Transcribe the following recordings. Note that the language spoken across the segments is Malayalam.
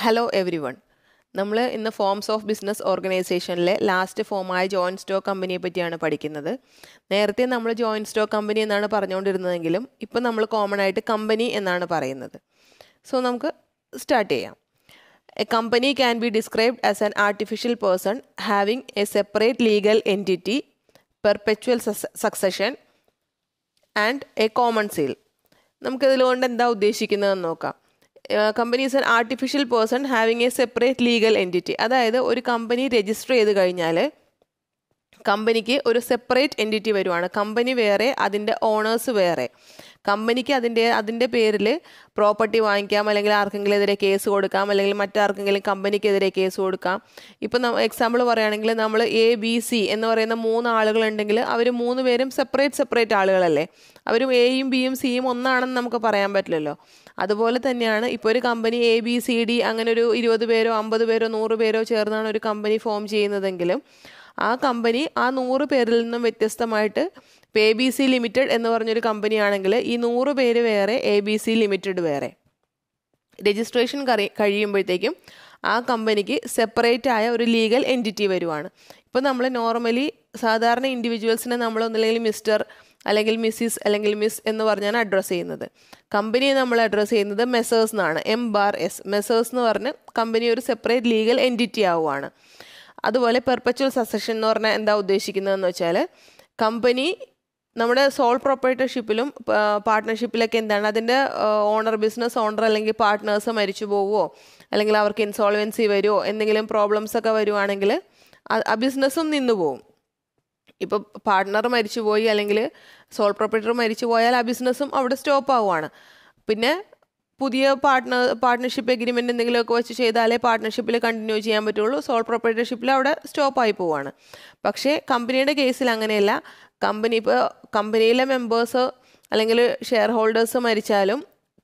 ഹലോ എവരി വൺ നമ്മൾ ഇന്ന് ഫോംസ് ഓഫ് ബിസിനസ് ഓർഗനൈസേഷനിലെ ലാസ്റ്റ് ഫോമായ ജോയിൻറ്റ് സ്റ്റോക്ക് കമ്പനിയെ പറ്റിയാണ് പഠിക്കുന്നത് നേരത്തെ നമ്മൾ ജോയിൻറ്റ് സ്റ്റോക്ക് കമ്പനി എന്നാണ് പറഞ്ഞുകൊണ്ടിരുന്നതെങ്കിലും ഇപ്പം നമ്മൾ കോമൺ ആയിട്ട് കമ്പനി എന്നാണ് പറയുന്നത് സോ നമുക്ക് സ്റ്റാർട്ട് ചെയ്യാം a company can be described as an artificial person having a separate legal entity perpetual succession and a common seal നമുക്കിതിലുകൊണ്ട് എന്താ ഉദ്ദേശിക്കുന്നതെന്ന് നോക്കാം company is an artificial person having a separate legal entity അതായത് ഒരു കമ്പനി രജിസ്റ്റർ ചെയ്ത് കഴിഞ്ഞാൽ കമ്പനിക്ക് ഒരു സെപ്പറേറ്റ് എൻറ്റിറ്റി വരുവാണ് കമ്പനി വേറെ അതിൻ്റെ ഓണേഴ്സ് വേറെ കമ്പനിക്ക് അതിൻ്റെ അതിൻ്റെ പേരിൽ പ്രോപ്പർട്ടി വാങ്ങിക്കാം അല്ലെങ്കിൽ ആർക്കെങ്കിലും എതിരെ കേസ് കൊടുക്കാം അല്ലെങ്കിൽ മറ്റാർക്കെങ്കിലും കമ്പനിക്കെതിരെ കേസ് കൊടുക്കാം ഇപ്പം എക്സാമ്പിൾ പറയുകയാണെങ്കിൽ നമ്മൾ എ ബി സി എന്ന് പറയുന്ന മൂന്ന് ആളുകളുണ്ടെങ്കിൽ അവർ മൂന്ന് പേരും സെപ്പറേറ്റ് സെപ്പറേറ്റ് ആളുകളല്ലേ അവരും എയും ബിയും സിയും ഒന്നാണെന്ന് നമുക്ക് പറയാൻ പറ്റില്ലല്ലോ അതുപോലെ തന്നെയാണ് ഇപ്പോൾ ഒരു company A B C D അങ്ങനെ ഒരു ഇരുപത് പേരോ അമ്പത് പേരോ നൂറ് പേരോ ചേർന്നാണ് ഒരു കമ്പനി ഫോം ചെയ്യുന്നതെങ്കിലും ആ കമ്പനി ആ നൂറ് പേരിൽ നിന്നും വ്യത്യസ്തമായിട്ട് ഇപ്പോൾ എ ബി സി ലിമിറ്റഡ് എന്ന് പറഞ്ഞൊരു കമ്പനിയാണെങ്കിൽ ഈ നൂറ് പേര് വേറെ എ ബി സി ലിമിറ്റഡ് വേറെ രജിസ്ട്രേഷൻ കറി കഴിയുമ്പോഴത്തേക്കും ആ കമ്പനിക്ക് സെപ്പറേറ്റ് ആയ ഒരു ലീഗൽ എൻറ്റിറ്റി വരുവാണ് ഇപ്പോൾ നമ്മൾ നോർമലി സാധാരണ ഇൻഡിവിജ്വൽസിനെ നമ്മൾ ഒന്നില്ലെങ്കിൽ മിസ്റ്റർ അല്ലെങ്കിൽ മിസ്സിസ് അല്ലെങ്കിൽ മിസ് എന്ന് പറഞ്ഞാണ് അഡ്രസ്സ് ചെയ്യുന്നത് കമ്പനിയെ നമ്മൾ അഡ്രസ്സ് ചെയ്യുന്നത് മെസേഴ്സ് എന്നാണ് എം ബാർ എസ് മെസേഴ്സ് എന്ന് പറഞ്ഞ് കമ്പനി ഒരു സെപ്പറേറ്റ് ലീഗൽ എൻറ്റിറ്റി ആവുകയാണ് അതുപോലെ പെർപ്പച്വൽ സസഷൻ എന്ന് പറഞ്ഞാൽ എന്താ ഉദ്ദേശിക്കുന്നതെന്ന് വെച്ചാൽ കമ്പനി നമ്മുടെ സോൾ പ്രൊപ്പറേറ്റർഷിപ്പിലും പാർട്ട്ണർഷിപ്പിലൊക്കെ എന്താണ് അതിൻ്റെ ഓണർ ബിസിനസ് ഓണർ അല്ലെങ്കിൽ പാർട്ട്നേഴ്സ് മരിച്ചു പോവുമോ അല്ലെങ്കിൽ അവർക്ക് ഇൻസോൾവൻസി വരുമോ എന്തെങ്കിലും പ്രോബ്ലംസ് ഒക്കെ വരുവാണെങ്കിൽ ആ ബിസിനസ്സും നിന്നു പോവും ഇപ്പോൾ പാർട്ട്ണർ മരിച്ചു പോയി അല്ലെങ്കിൽ സോൾ പ്രോപ്പർട്ടർ മരിച്ചു പോയാൽ ആ ബിസിനസ്സും അവിടെ സ്റ്റോപ്പ് ആവുകയാണ് പിന്നെ പുതിയ പാർട്ട്ണർ പാർട്ട്ണർഷിപ്പ് എഗ്രിമെൻറ്റ് എന്തെങ്കിലുമൊക്കെ വെച്ച് ചെയ്താലേ പാർട്ട്ണർഷിപ്പിൽ കണ്ടിന്യൂ ചെയ്യാൻ പറ്റുള്ളൂ സോൾ പ്രൊപ്പറേറ്റർഷിപ്പിൽ അവിടെ സ്റ്റോപ്പ് ആയി പോവുകയാണ് പക്ഷേ കമ്പനിയുടെ കേസിൽ അങ്ങനെയല്ല കമ്പനി ഇപ്പോൾ കമ്പനിയിലെ മെമ്പേഴ്സ് അല്ലെങ്കിൽ ഷെയർ ഹോൾഡേഴ്സ് മരിച്ചാലും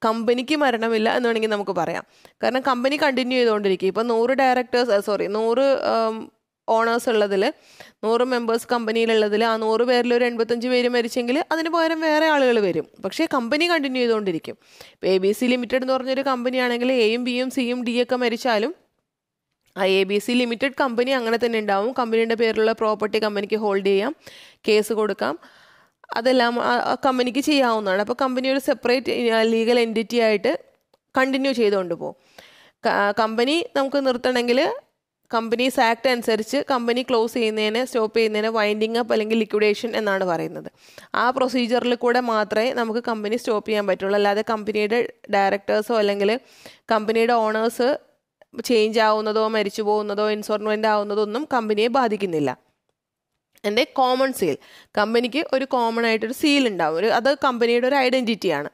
കമ്പനിക്ക് മരണമില്ല എന്ന് വേണമെങ്കിൽ നമുക്ക് പറയാം കാരണം കമ്പനി കണ്ടിന്യൂ ചെയ്തുകൊണ്ടിരിക്കും ഇപ്പോൾ നൂറ് ഡയറക്ടേഴ്സ് സോറി നൂറ് ഓണേഴ്സ് ഉള്ളതിൽ നൂറ് മെമ്പേഴ്സ് കമ്പനിയിലുള്ളതിൽ ആ നൂറ് പേരിൽ ഒരു എൺപത്തഞ്ച് പേര് മരിച്ചെങ്കിൽ അതിന് പകരം വേറെ ആളുകൾ വരും പക്ഷേ കമ്പനി കണ്ടിന്യൂ ചെയ്തുകൊണ്ടിരിക്കും ഇപ്പോൾ എ ബി സി ലിമിറ്റഡ് എന്ന് പറഞ്ഞൊരു കമ്പനിയാണെങ്കിൽ എയും ബിയും സിയും ഡി ഒക്കെ മരിച്ചാലും ആ A B C limited company അങ്ങനെ തന്നെ ഉണ്ടാവും കമ്പനിയുടെ പേരിലുള്ള പ്രോപ്പർട്ടി കമ്പനിക്ക് ഹോൾഡ് ചെയ്യാം കേസ് കൊടുക്കാം അതെല്ലാം ആ കമ്പനിക്ക് ചെയ്യാവുന്നതാണ് അപ്പോൾ കമ്പനി ഒരു സെപ്പറേറ്റ് ലീഗൽ എൻറ്റിറ്റി ആയിട്ട് കണ്ടിന്യൂ ചെയ്തുകൊണ്ട് പോകും കമ്പനി നമുക്ക് നിർത്തണമെങ്കിൽ കമ്പനീസ് ആക്ട് അനുസരിച്ച് കമ്പനി ക്ലോസ് ചെയ്യുന്നതിന് സ്റ്റോപ്പ് ചെയ്യുന്നതിന് വൈൻഡിങ് അപ്പ് അല്ലെങ്കിൽ ലിക്വിഡേഷൻ എന്നാണ് പറയുന്നത് ആ പ്രൊസീജിയറിൽ കൂടെ മാത്രമേ നമുക്ക് കമ്പനി സ്റ്റോപ്പ് ചെയ്യാൻ പറ്റുള്ളൂ അല്ലാതെ കമ്പനിയുടെ ഡയറക്ടേഴ്സോ അല്ലെങ്കിൽ കമ്പനിയുടെ ഓണേഴ്സ് ചേഞ്ച് ആവുന്നതോ മരിച്ചു പോകുന്നതോ ഇൻസോൾവെൻ്റ് ആവുന്നതോ ഒന്നും കമ്പനിയെ ബാധിക്കുന്നില്ല എൻ്റെ കോമൺ സീൽ കമ്പനിക്ക് ഒരു കോമൺ ആയിട്ടൊരു സീൽ ഉണ്ടാവും ഒരു അത് കമ്പനിയുടെ ഒരു ഐഡൻറ്റിറ്റിയാണ്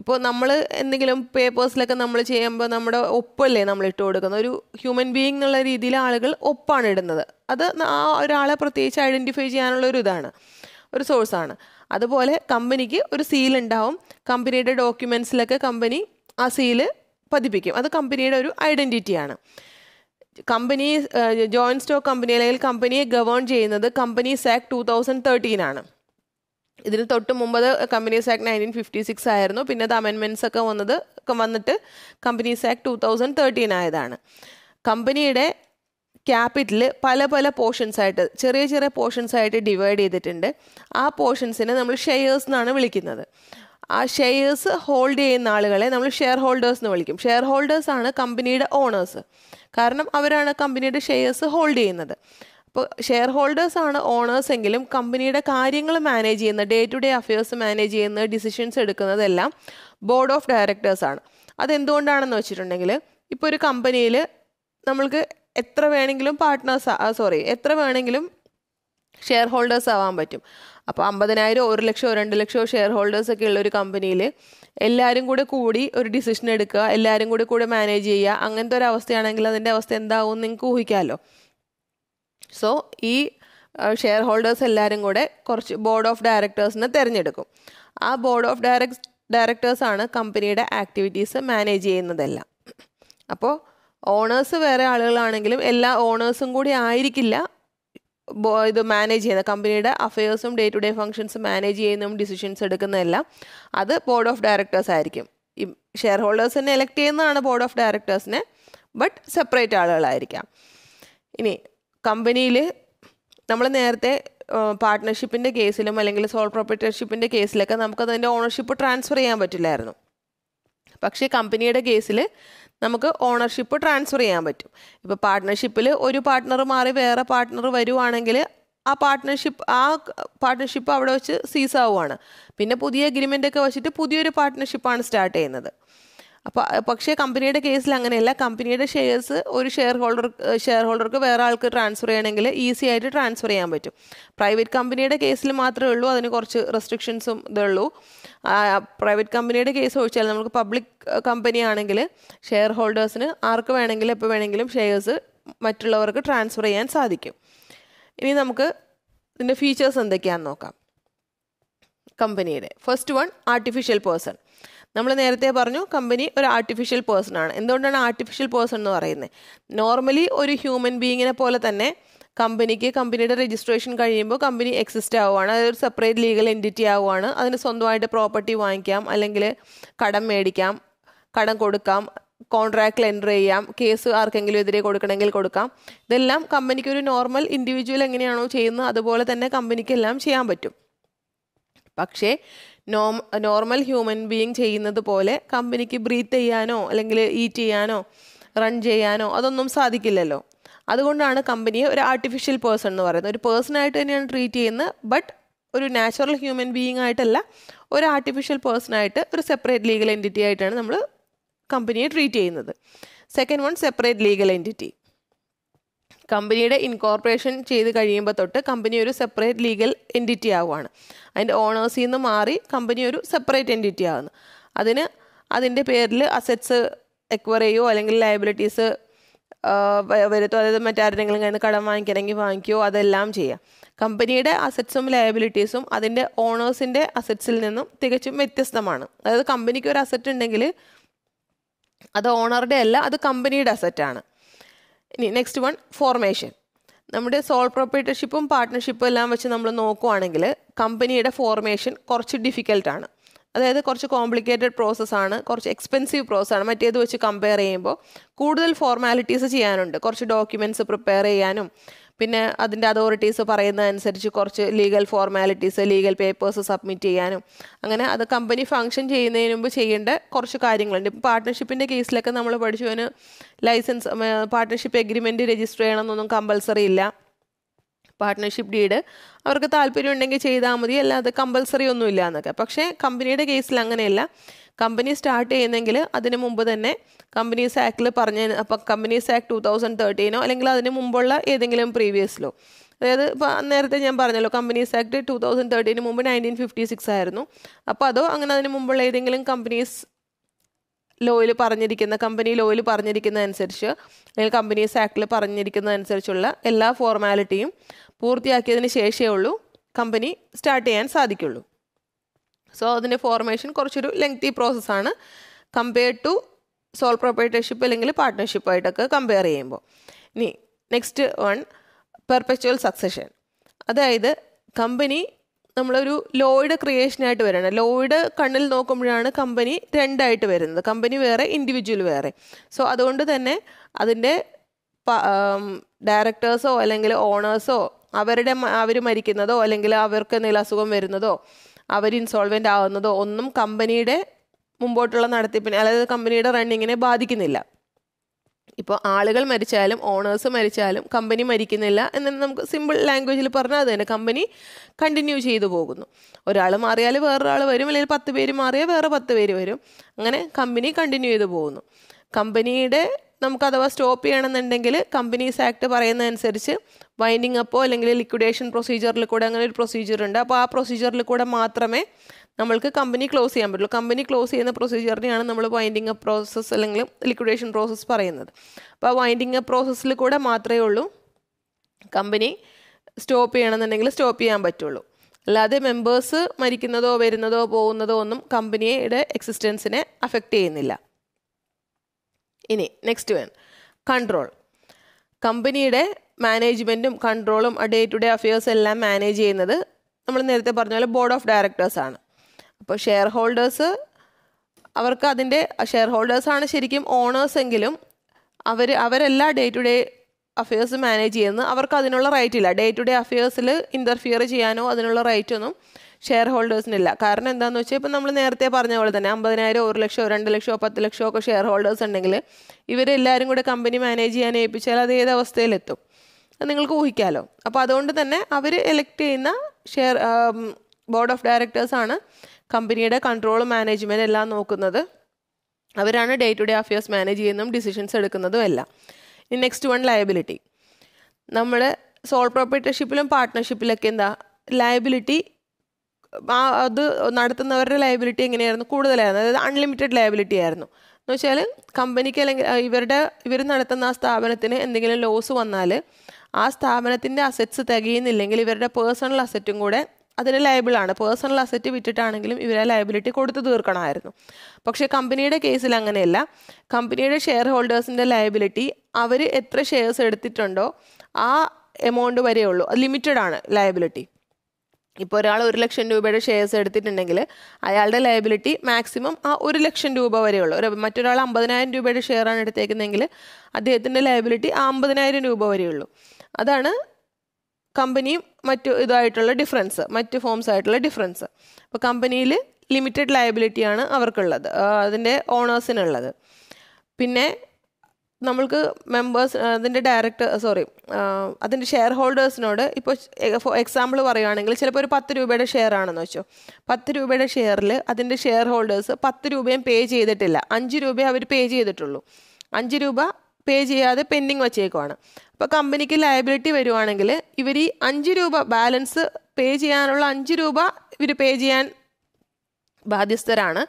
ഇപ്പോൾ നമ്മൾ എന്തെങ്കിലും പേപ്പേഴ്സിലൊക്കെ നമ്മൾ ചെയ്യുമ്പോൾ നമ്മുടെ ഒപ്പല്ലേ നമ്മൾ ഇട്ട് കൊടുക്കുന്നത് ഒരു ഹ്യൂമൻ ബീയിങ് എന്നുള്ള രീതിയിൽ ആളുകൾ ഒപ്പാണ് ഇടുന്നത് അത് ആ ഒരാളെ പ്രത്യേകിച്ച് ഐഡൻറ്റിഫൈ ചെയ്യാനുള്ള ഒരു ഇതാണ് ഒരു സോഴ്സാണ് അതുപോലെ കമ്പനിക്ക് ഒരു സീൽ ഉണ്ടാവും കമ്പനിയുടെ ഡോക്യുമെൻസിലൊക്കെ കമ്പനി ആ സീല് പതിപ്പിക്കും അത് കമ്പനിയുടെ ഒരു ഐഡൻറ്റിറ്റിയാണ് കമ്പനി ജോയിൻ സ്റ്റോക്ക് കമ്പനി അല്ലെങ്കിൽ കമ്പനിയെ ഗവേൺ ചെയ്യുന്നത് companies act two thousand thirteen ആണ് ഇതിന് തൊട്ട് മുമ്പത് companies act nineteen fifty six ആയിരുന്നു പിന്നെ അത് അമെൻമെൻറ്റ്സ് ഒക്കെ വന്നത് വന്നിട്ട് companies act two thousand thirteen ആയതാണ് കമ്പനിയുടെ ക്യാപിറ്റൽ പല പല പോർഷൻസ് ആയിട്ട് ചെറിയ ചെറിയ പോർഷൻസ് ആയിട്ട് ഡിവൈഡ് ചെയ്തിട്ടുണ്ട് ആ പോർഷൻസിനെ നമ്മൾ ഷെയേഴ്സ് എന്നാണ് വിളിക്കുന്നത് ആ ഷെയർസ് ഹോൾഡ് ചെയ്യുന്ന ആളുകളെ നമ്മൾ ഷെയർ ഹോൾഡേഴ്സ് എന്ന് വിളിക്കും ഷെയർ ഹോൾഡേഴ്സ് ആണ് കമ്പനിയുടെ ഓണേഴ്സ് കാരണം അവരാണ് കമ്പനിയുടെ ഷെയർസ് ഹോൾഡ് ചെയ്യുന്നത് അപ്പോൾ ഷെയർ ഹോൾഡേഴ്സ് ആണ് ഓണേഴ്സ് എങ്കിലും കമ്പനിയുടെ കാര്യങ്ങൾ മാനേജ് ചെയ്യുന്ന day to day affairs manage ചെയ്യുന്ന ഡിസിഷൻസ് എടുക്കുന്നതെല്ലാം ബോർഡ് ഓഫ് ഡയറക്ടേഴ്സ് ആണ് അതെന്തുകൊണ്ടാണെന്ന് വെച്ചിട്ടുണ്ടെങ്കിൽ ഇപ്പോൾ ഒരു കമ്പനിയിൽ നമ്മൾക്ക് എത്ര വേണമെങ്കിലും പാർട്ട്നേഴ്സ് സോറി എത്ര വേണമെങ്കിലും ഷെയർ ഹോൾഡേഴ്സ് ആവാൻ പറ്റും അപ്പോൾ അമ്പതിനായിരം ഒരു ലക്ഷമോ രണ്ട് ലക്ഷമോ ഷെയർ ഹോൾഡേഴ്സ് ഒക്കെ ഉള്ള ഒരു കമ്പനിയിൽ എല്ലാവരും കൂടെ കൂടി ഒരു ഡിസിഷൻ എടുക്കുക എല്ലാവരും കൂടെ കൂടെ മാനേജ് ചെയ്യുക അങ്ങനത്തെ ഒരു അവസ്ഥയാണെങ്കിൽ അതിൻ്റെ അവസ്ഥ എന്താവും നിങ്ങൾക്ക് ഊഹിക്കാമല്ലോ സോ ഈ ഷെയർ ഹോൾഡേഴ്സ് എല്ലാവരും കൂടെ കുറച്ച് ബോർഡ് ഓഫ് ഡയറക്ടേഴ്സിനെ തിരഞ്ഞെടുക്കും ആ ബോർഡ് ഓഫ് ഡയറക് ഡയറക്ടേഴ്സാണ് കമ്പനിയുടെ ആക്ടിവിറ്റീസ് മാനേജ് ചെയ്യുന്നതെല്ലാം അപ്പോൾ ഓണേഴ്സ് വേറെ ആളുകളാണെങ്കിലും എല്ലാ ഓണേഴ്സും കൂടി ആയിരിക്കില്ല ഇത് മാനേജ് ചെയ്യുന്ന കമ്പനിയുടെ അഫയേഴ്സും day to day functions manage ചെയ്യുന്നതും ഡിസിഷൻസ് എടുക്കുന്നതെല്ലാം അത് ബോർഡ് ഓഫ് ഡയറക്ടേഴ്സ് ആയിരിക്കും ഈ ഷെയർ ഹോൾഡേഴ്സിനെ എലക്ട് ചെയ്യുന്നതാണ് ബോർഡ് ഓഫ് ഡയറക്ടേഴ്സിനെ ബട്ട് സെപ്പറേറ്റ് ആളുകളായിരിക്കാം ഇനി കമ്പനിയിൽ നമ്മൾ നേരത്തെ പാർട്ട്ണർഷിപ്പിൻ്റെ കേസിലും അല്ലെങ്കിൽ സോൾ പ്രോപ്പർട്ടർഷിപ്പിൻ്റെ കേസിലൊക്കെ നമുക്കതിൻ്റെ ഓണർഷിപ്പ് ട്രാൻസ്ഫർ ചെയ്യാൻ പറ്റില്ലായിരുന്നു പക്ഷേ കമ്പനിയുടെ കേസിൽ നമുക്ക് ഓണർഷിപ്പ് ട്രാൻസ്ഫർ ചെയ്യാൻ പറ്റും ഇപ്പോൾ പാർട്ട്ണർഷിപ്പിൽ ഒരു പാർട്ട്ണർ മാറി വേറെ പാർട്ട്ണർ വരുവാണെങ്കിൽ ആ പാർട്ട്ണർഷിപ്പ് ആ പാർട്ട്ണർഷിപ്പ് അവിടെ വെച്ച് സീസ് ആവുകയാണ് പിന്നെ പുതിയ അഗ്രിമെൻ്റ് ഒക്കെ വെച്ചിട്ട് പുതിയൊരു പാർട്ട്ണർഷിപ്പാണ് സ്റ്റാർട്ട് ചെയ്യുന്നത് അപ്പോൾ പക്ഷേ കമ്പനിയുടെ കേസിൽ അങ്ങനെയല്ല കമ്പനിയുടെ ഷെയർസ് ഒരു ഷെയർ ഹോൾഡർ ഷെയർ ഹോൾഡർക്ക് വേറെ ആൾക്ക് ട്രാൻസ്ഫർ ചെയ്യണമെങ്കിൽ ഈസി ആയിട്ട് ട്രാൻസ്ഫർ ചെയ്യാൻ പറ്റും പ്രൈവറ്റ് കമ്പനിയുടെ കേസിൽ മാത്രമേ ഉള്ളൂ അതിന് കുറച്ച് റെസ്ട്രിക്ഷൻസും ഇതുള്ളൂ പ്രൈവറ്റ് കമ്പനിയുടെ കേസ് ഒഴിച്ചാൽ നമുക്ക് പബ്ലിക് കമ്പനി ആണെങ്കിൽ ഷെയർ ഹോൾഡേഴ്സിന് ആർക്ക് വേണമെങ്കിലും എപ്പോൾ വേണമെങ്കിലും ഷെയർസ് മറ്റുള്ളവർക്ക് ട്രാൻസ്ഫർ ചെയ്യാൻ സാധിക്കും ഇനി നമുക്ക് ഇതിൻ്റെ ഫീച്ചേഴ്സ് എന്തൊക്കെയാണെന്ന് നോക്കാം കമ്പനിയുടെ ഫസ്റ്റ് വൺ ആർട്ടിഫിഷ്യൽ പേഴ്സൺ നമ്മൾ നേരത്തെ പറഞ്ഞു കമ്പനി ഒരു ആർട്ടിഫിഷ്യൽ പേഴ്സൺ ആണ് എന്തുകൊണ്ടാണ് ആർട്ടിഫിഷ്യൽ പേഴ്സൺ എന്ന് പറയുന്നത് നോർമലി ഒരു ഹ്യൂമൻ ബീയിങ്ങിനെ പോലെ തന്നെ കമ്പനിക്ക് കമ്പനിയുടെ രജിസ്ട്രേഷൻ കഴിയുമ്പോൾ കമ്പനി എക്സിസ്റ്റ് ആവുകയാണ് അതൊരു സെപ്പറേറ്റ് ലീഗൽ എൻറ്റിറ്റി ആവുകയാണ് അതിന് സ്വന്തമായിട്ട് പ്രോപ്പർട്ടി വാങ്ങിക്കാം അല്ലെങ്കിൽ കടം മേടിക്കാം കടം കൊടുക്കാം കോൺട്രാക്റ്റിൽ എൻ്റർ ചെയ്യാം കേസ് ആർക്കെങ്കിലും എതിരെ കൊടുക്കണമെങ്കിൽ കൊടുക്കാം ഇതെല്ലാം കമ്പനിക്ക് ഒരു നോർമൽ ഇൻഡിവിജ്വൽ എങ്ങനെയാണോ ചെയ്യുന്നത് അതുപോലെ തന്നെ എല്ലാം ചെയ്യാൻ പറ്റും പക്ഷേ നോ നോർമൽ ഹ്യൂമൻ ബീങ് ചെയ്യുന്നത് പോലെ കമ്പനിക്ക് ബ്രീത്ത് ചെയ്യാനോ അല്ലെങ്കിൽ ഈറ്റ് ചെയ്യാനോ റൺ ചെയ്യാനോ അതൊന്നും സാധിക്കില്ലല്ലോ അതുകൊണ്ടാണ് കമ്പനിയെ ഒരു ആർട്ടിഫിഷ്യൽ പേഴ്സൺ എന്ന് പറയുന്നത് ഒരു പേഴ്സണായിട്ട് തന്നെയാണ് ട്രീറ്റ് ചെയ്യുന്നത് ബട്ട് ഒരു നാച്ചുറൽ ഹ്യൂമൻ ബീങ് ആയിട്ടല്ല ഒരു ആർട്ടിഫിഷ്യൽ പേഴ്സണായിട്ട് ഒരു സെപ്പറേറ്റ് ലീഗൽ എൻറ്റിറ്റി ആയിട്ടാണ് നമ്മൾ കമ്പനിയെ ട്രീറ്റ് ചെയ്യുന്നത് second one separate legal entity കമ്പനിയുടെ ഇൻകോർപ്പറേഷൻ ചെയ്ത് കഴിയുമ്പോൾ തൊട്ട് കമ്പനി ഒരു സെപ്പറേറ്റ് ലീഗൽ എൻറ്റിറ്റി ആവുകയാണ് അതിൻ്റെ ഓണേഴ്സിൽ നിന്ന് മാറി കമ്പനി ഒരു സെപ്പറേറ്റ് എൻറ്റിറ്റി ആവുന്നു അതിന് അതിൻ്റെ പേരിൽ അസറ്റ്സ് എക്വയർ ചെയ്യുമോ അല്ലെങ്കിൽ ലയബിലിറ്റീസ് വരുത്തോ അതായത് മറ്റാരുടെങ്കിലും കയ്യിൽ നിന്ന് കടം വാങ്ങിക്കണമെങ്കിൽ വാങ്ങിക്കുകയോ അതെല്ലാം ചെയ്യാം കമ്പനിയുടെ അസറ്റ്സും ലയബിലിറ്റീസും അതിൻ്റെ ഓണേഴ്സിൻ്റെ അസറ്റ്സിൽ നിന്നും തികച്ചും വ്യത്യസ്തമാണ് അതായത് കമ്പനിക്ക് ഒരു അസറ്റ് ഉണ്ടെങ്കിൽ അത് ഓണറുടെ അല്ല അത് കമ്പനിയുടെ അസെറ്റാണ് ഇനി നെക്സ്റ്റ് വൺ ഫോർമേഷൻ നമ്മുടെ സോൾ പ്രൊപ്പറേറ്റർഷിപ്പും പാർട്ട്ണർഷിപ്പും എല്ലാം വെച്ച് നമ്മൾ നോക്കുവാണെങ്കിൽ കമ്പനിയുടെ ഫോർമേഷൻ കുറച്ച് ഡിഫിക്കൽട്ടാണ് അതായത് കുറച്ച് കോംപ്ലിക്കേറ്റഡ് പ്രോസസ്സാണ് കുറച്ച് എക്സ്പെൻസീവ് പ്രോസസ്സാണ് മറ്റേത് വെച്ച് കമ്പയർ ചെയ്യുമ്പോൾ കൂടുതൽ ഫോർമാലിറ്റീസ് ചെയ്യാനുണ്ട് കുറച്ച് ഡോക്യുമെൻറ്റ്സ് പ്രിപ്പയർ ചെയ്യാനും പിന്നെ അതിൻ്റെ അതോറിറ്റീസ് പറയുന്ന അനുസരിച്ച് കുറച്ച് legal formalities legal papers submit ചെയ്യാനും അങ്ങനെ അത് കമ്പനി ഫങ്ഷൻ ചെയ്യുന്നതിന് മുമ്പ് ചെയ്യേണ്ട കുറച്ച് കാര്യങ്ങളുണ്ട് ഇപ്പം പാർട്ട്ണർഷിപ്പിൻ്റെ കേസിലൊക്കെ നമ്മൾ പഠിച്ചവന് ലൈസൻസ് പാർട്ട്ണർഷിപ്പ് എഗ്രിമെൻറ്റ് രജിസ്റ്റർ ചെയ്യണമെന്നൊന്നും കമ്പൽസറി ഇല്ല പാർട്ട്ണർഷിപ്പ് ഡീഡ് അവർക്ക് താല്പര്യം ഉണ്ടെങ്കിൽ ചെയ്താൽ മതി അല്ലാതെ കമ്പൽസറി ഒന്നുമില്ല എന്നൊക്കെ പക്ഷേ കമ്പനിയുടെ കേസിൽ അങ്ങനെയല്ല കമ്പനി സ്റ്റാർട്ട് ചെയ്യുന്നെങ്കിൽ അതിന് മുമ്പ് തന്നെ കമ്പനീസ് ആക്ടിൽ പറഞ്ഞ അപ്പം കമ്പനീസ് ആക്ട് ടു തൗസൻഡ് തേർട്ടീനോ അല്ലെങ്കിൽ അതിന് മുമ്പുള്ള ഏതെങ്കിലും പ്രീവിയസ് ലോ അതായത് ഇപ്പോൾ നേരത്തെ ഞാൻ പറഞ്ഞല്ലോ കമ്പനീസ് ആക്ട് ടു തൗസൻഡ് തേർട്ടീന് മുമ്പ് നയൻറ്റീൻ ഫിഫ്റ്റി സിക്സ് ആയിരുന്നു അപ്പോൾ അതോ അങ്ങനെ അതിന് മുമ്പുള്ള ഏതെങ്കിലും കമ്പനീസ് ലോയിൽ പറഞ്ഞിരിക്കുന്ന കമ്പനി ലോയിൽ പറഞ്ഞിരിക്കുന്നതനുസരിച്ച് അനുസരിച്ച് അല്ലെങ്കിൽ കമ്പനീസ് ആക്ടിൽ പറഞ്ഞിരിക്കുന്നതനുസരിച്ചുള്ള അനുസരിച്ചുള്ള എല്ലാ ഫോർമാലിറ്റിയും പൂർത്തിയാക്കിയതിന് ശേഷമേ ഉള്ളൂ കമ്പനി സ്റ്റാർട്ട് ചെയ്യാൻ സാധിക്കുള്ളൂ സോ അതിൻ്റെ ഫോർമേഷൻ കുറച്ചൊരു ലെങ്തി പ്രോസസ്സാണ് കമ്പയർഡ് ടു സോൾ പ്രൊപ്പറേറ്റർഷിപ്പ് അല്ലെങ്കിൽ പാർട്ട്ണർഷിപ്പായിട്ടൊക്കെ കമ്പയർ ചെയ്യുമ്പോൾ ഇനി നെക്സ്റ്റ് വൺ പെർപ്പച്വൽ സക്സഷൻ അതായത് കമ്പനി നമ്മളൊരു ലോയുടെ ക്രിയേഷനായിട്ട് വരണം ലോയുടെ കണ്ണിൽ നോക്കുമ്പോഴാണ് കമ്പനി രണ്ടായിട്ട് വരുന്നത് കമ്പനി വേറെ ഇൻഡിവിജ്വൽ വേറെ സോ അതുകൊണ്ട് തന്നെ അതിൻ്റെ ഡയറക്ടേഴ്സോ അല്ലെങ്കിൽ ഓണേഴ്സോ അവരുടെ അവർ മരിക്കുന്നതോ അല്ലെങ്കിൽ അവർക്ക് എന്തെങ്കിലും അസുഖം വരുന്നതോ അവർ ഇൻസോൾവെൻ്റ് ആവുന്നതോ ഒന്നും കമ്പനിയുടെ മുമ്പോട്ടുള്ള നടത്തിപ്പിനെ അതായത് കമ്പനിയുടെ റണ്ണിങ്ങിനെ ബാധിക്കുന്നില്ല ഇപ്പോൾ ആളുകൾ മരിച്ചാലും ഓണേഴ്സ് മരിച്ചാലും കമ്പനി മരിക്കുന്നില്ല എന്നു നമുക്ക് സിമ്പിൾ ലാംഗ്വേജിൽ പറഞ്ഞാൽ അത് തന്നെ കമ്പനി കണ്ടിന്യൂ ചെയ്തു പോകുന്നു ഒരാൾ മാറിയാൽ വേറൊരാൾ വരും അല്ലെങ്കിൽ പത്ത് പേര് മാറിയാൽ വേറെ പത്ത് പേര് വരും അങ്ങനെ കമ്പനി കണ്ടിന്യൂ ചെയ്തു പോകുന്നു കമ്പനിയുടെ നമുക്ക് അഥവാ സ്റ്റോപ്പ് ചെയ്യണമെന്നുണ്ടെങ്കിൽ കമ്പനീസ് ആക്ട് പറയുന്നതനുസരിച്ച് വൈൻഡിങ് അപ്പോ അല്ലെങ്കിൽ ലിക്വിഡേഷൻ പ്രൊസീജിയറിൽ കൂടെ അങ്ങനെ ഒരു പ്രൊസീജിയർ ഉണ്ട് അപ്പോൾ ആ പ്രൊസീജിയറിൽ കൂടെ മാത്രമേ നമ്മൾക്ക് കമ്പനി ക്ലോസ് ചെയ്യാൻ പറ്റുള്ളൂ കമ്പനി ക്ലോസ് ചെയ്യുന്ന പ്രൊസീജിയറിനെയാണ് നമ്മൾ വൈൻഡിങ് അപ്പ് പ്രോസസ്സ് അല്ലെങ്കിൽ ലിക്വിഡേഷൻ പ്രോസസ്സ് പറയുന്നത് അപ്പോൾ ആ വൈൻഡിങ് അപ്പ് പ്രോസസ്സിൽ കൂടെ മാത്രമേ ഉള്ളൂ കമ്പനി സ്റ്റോപ്പ് ചെയ്യണമെന്നുണ്ടെങ്കിൽ സ്റ്റോപ്പ് ചെയ്യാൻ പറ്റുള്ളൂ അല്ലാതെ മെമ്പേഴ്സ് മരിക്കുന്നതോ വരുന്നതോ പോകുന്നതോ ഒന്നും കമ്പനിയുടെ എക്സിസ്റ്റൻസിനെ അഫക്റ്റ് ചെയ്യുന്നില്ല ഇനി നെക്സ്റ്റ് വേൺ കൺട്രോൾ കമ്പനിയുടെ മാനേജ്മെൻറ്റും കൺട്രോളും ഡേ ടു ഡേ അഫയേഴ്സ് എല്ലാം മാനേജ് ചെയ്യുന്നത് നമ്മൾ നേരത്തെ പറഞ്ഞ പോലെ ബോർഡ് ഓഫ് ഡയറക്ടേഴ്സാണ് അപ്പോൾ ഷെയർ ഹോൾഡേഴ്സ് അവർക്ക് അതിൻ്റെ ഷെയർ ഹോൾഡേഴ്സാണ് ശരിക്കും ഓണേഴ്സ് എങ്കിലും അവർ അവരല്ല day to day affairs manage ചെയ്യുന്നത് അവർക്ക് അതിനുള്ള റൈറ്റ് ഇല്ല ഡേ ടു ഡേ അഫയേഴ്സിൽ ഇൻ്റർഫിയർ ചെയ്യാനോ അതിനുള്ള റൈറ്റ് ഒന്നും ഷെയർ ഹോൾഡേഴ്സിനില്ല കാരണം എന്താണെന്ന് വെച്ചാൽ ഇപ്പം നമ്മൾ നേരത്തെ പറഞ്ഞ പോലെ തന്നെ അമ്പതിനായിരം ഒരു ലക്ഷമോ രണ്ട് ലക്ഷമോ പത്ത് ലക്ഷമോ ഒക്കെ ഷെയർ ഹോൾഡേഴ്സ് ഉണ്ടെങ്കിൽ ഇവരെല്ലാവരും കൂടെ കമ്പനി മാനേജ് ചെയ്യാൻ ഏൽപ്പിച്ചാൽ അത് ഏത് അവസ്ഥയിലെത്തും നിങ്ങൾക്ക് ഊഹിക്കാമല്ലോ അപ്പോൾ അതുകൊണ്ട് തന്നെ അവർ എലക്ട് ചെയ്യുന്ന ഷെയർ ബോർഡ് ഓഫ് ഡയറക്ടേഴ്സാണ് കമ്പനിയുടെ കൺട്രോൾ മാനേജ്മെൻ്റ് എല്ലാം നോക്കുന്നത് അവരാണ് day to day affairs manage ചെയ്യുന്നതും ഡിസിഷൻസ് എടുക്കുന്നതും എല്ലാം ഇനി നെക്സ്റ്റ് വൺ ലയബിലിറ്റി നമ്മൾ സോൾ പ്രോപ്പർട്ടർഷിപ്പിലും പാർട്ട്ണർഷിപ്പിലൊക്കെ എന്താ ലയബിലിറ്റി ആ അത് നടത്തുന്നവരുടെ ലയബിലിറ്റി എങ്ങനെയായിരുന്നു കൂടുതലായിരുന്നു അതായത് അൺലിമിറ്റഡ് ലയബിലിറ്റി ആയിരുന്നു എന്ന് വെച്ചാൽ കമ്പനിക്ക് അല്ലെങ്കിൽ ഇവരുടെ ഇവർ നടത്തുന്ന ആ സ്ഥാപനത്തിന് എന്തെങ്കിലും ലോസ് വന്നാൽ ആ സ്ഥാപനത്തിൻ്റെ അസറ്റ്സ് തികയുന്നില്ലെങ്കിൽ ഇവരുടെ പേഴ്സണൽ അസറ്റും കൂടെ അതിന് ലയബിളാണ് പേഴ്സണൽ അസറ്റ് വിറ്റിട്ടാണെങ്കിലും ഇവരെ ലയബിലിറ്റി കൊടുത്തു തീർക്കണമായിരുന്നു പക്ഷേ കമ്പനിയുടെ കേസിൽ അങ്ങനെയല്ല കമ്പനിയുടെ ഷെയർ ഹോൾഡേഴ്സിൻ്റെ ലയബിലിറ്റി അവർ എത്ര ഷെയർസ് എടുത്തിട്ടുണ്ടോ ആ എമൗണ്ട് വരെയുള്ളൂ അത് ലിമിറ്റഡ് ആണ് ലയബിലിറ്റി ഇപ്പോൾ ഒരാൾ ഒരു ലക്ഷം രൂപയുടെ ഷെയർസ് എടുത്തിട്ടുണ്ടെങ്കിൽ അയാളുടെ ലയബിലിറ്റി മാക്സിമം ആ ഒരു ലക്ഷം രൂപ വരെയുള്ളൂ ഒരു മറ്റൊരാൾ അമ്പതിനായിരം രൂപയുടെ ഷെയറാണ് എടുത്തേക്കുന്നതെങ്കിൽ അദ്ദേഹത്തിൻ്റെ ലയബിലിറ്റി ആ അമ്പതിനായിരം രൂപ വരെയുള്ളൂ അതാണ് കമ്പനിയും മറ്റു ഇതായിട്ടുള്ള ഡിഫറൻസ് മറ്റ് ഫോംസ് ആയിട്ടുള്ള ഡിഫറൻസ് അപ്പോൾ കമ്പനിയിൽ ലിമിറ്റഡ് ലയബിലിറ്റിയാണ് അവർക്കുള്ളത് അതിൻ്റെ ഓണേഴ്സിനുള്ളത് പിന്നെ നമ്മൾക്ക് മെമ്പേഴ്സ് അതിൻ്റെ ഡയറക്ടർ സോറി അതിൻ്റെ ഷെയർ ഹോൾഡേഴ്സിനോട് ഇപ്പോൾ ഫോർ എക്സാമ്പിൾ പറയുകയാണെങ്കിൽ ചിലപ്പോൾ ഒരു പത്ത് രൂപയുടെ ഷെയർ ആണെന്ന് വെച്ചോ പത്ത് രൂപയുടെ ഷെയറിൽ അതിൻ്റെ ഷെയർ ഹോൾഡേഴ്സ് പത്ത് രൂപയും പേ ചെയ്തിട്ടില്ല അഞ്ച് രൂപയെ അവർ പേ ചെയ്തിട്ടുള്ളൂ അഞ്ച് രൂപ പേ ചെയ്യാതെ പെൻഡിങ് വച്ചേക്കുവാണ് ഇപ്പോൾ കമ്പനിക്ക് ലയബിലിറ്റി വരുവാണെങ്കിൽ ഇവർ ഈ അഞ്ച് രൂപ ബാലൻസ് പേ ചെയ്യാനുള്ള അഞ്ച് രൂപ ഇവർ പേ ചെയ്യാൻ ബാധ്യസ്ഥരാണ്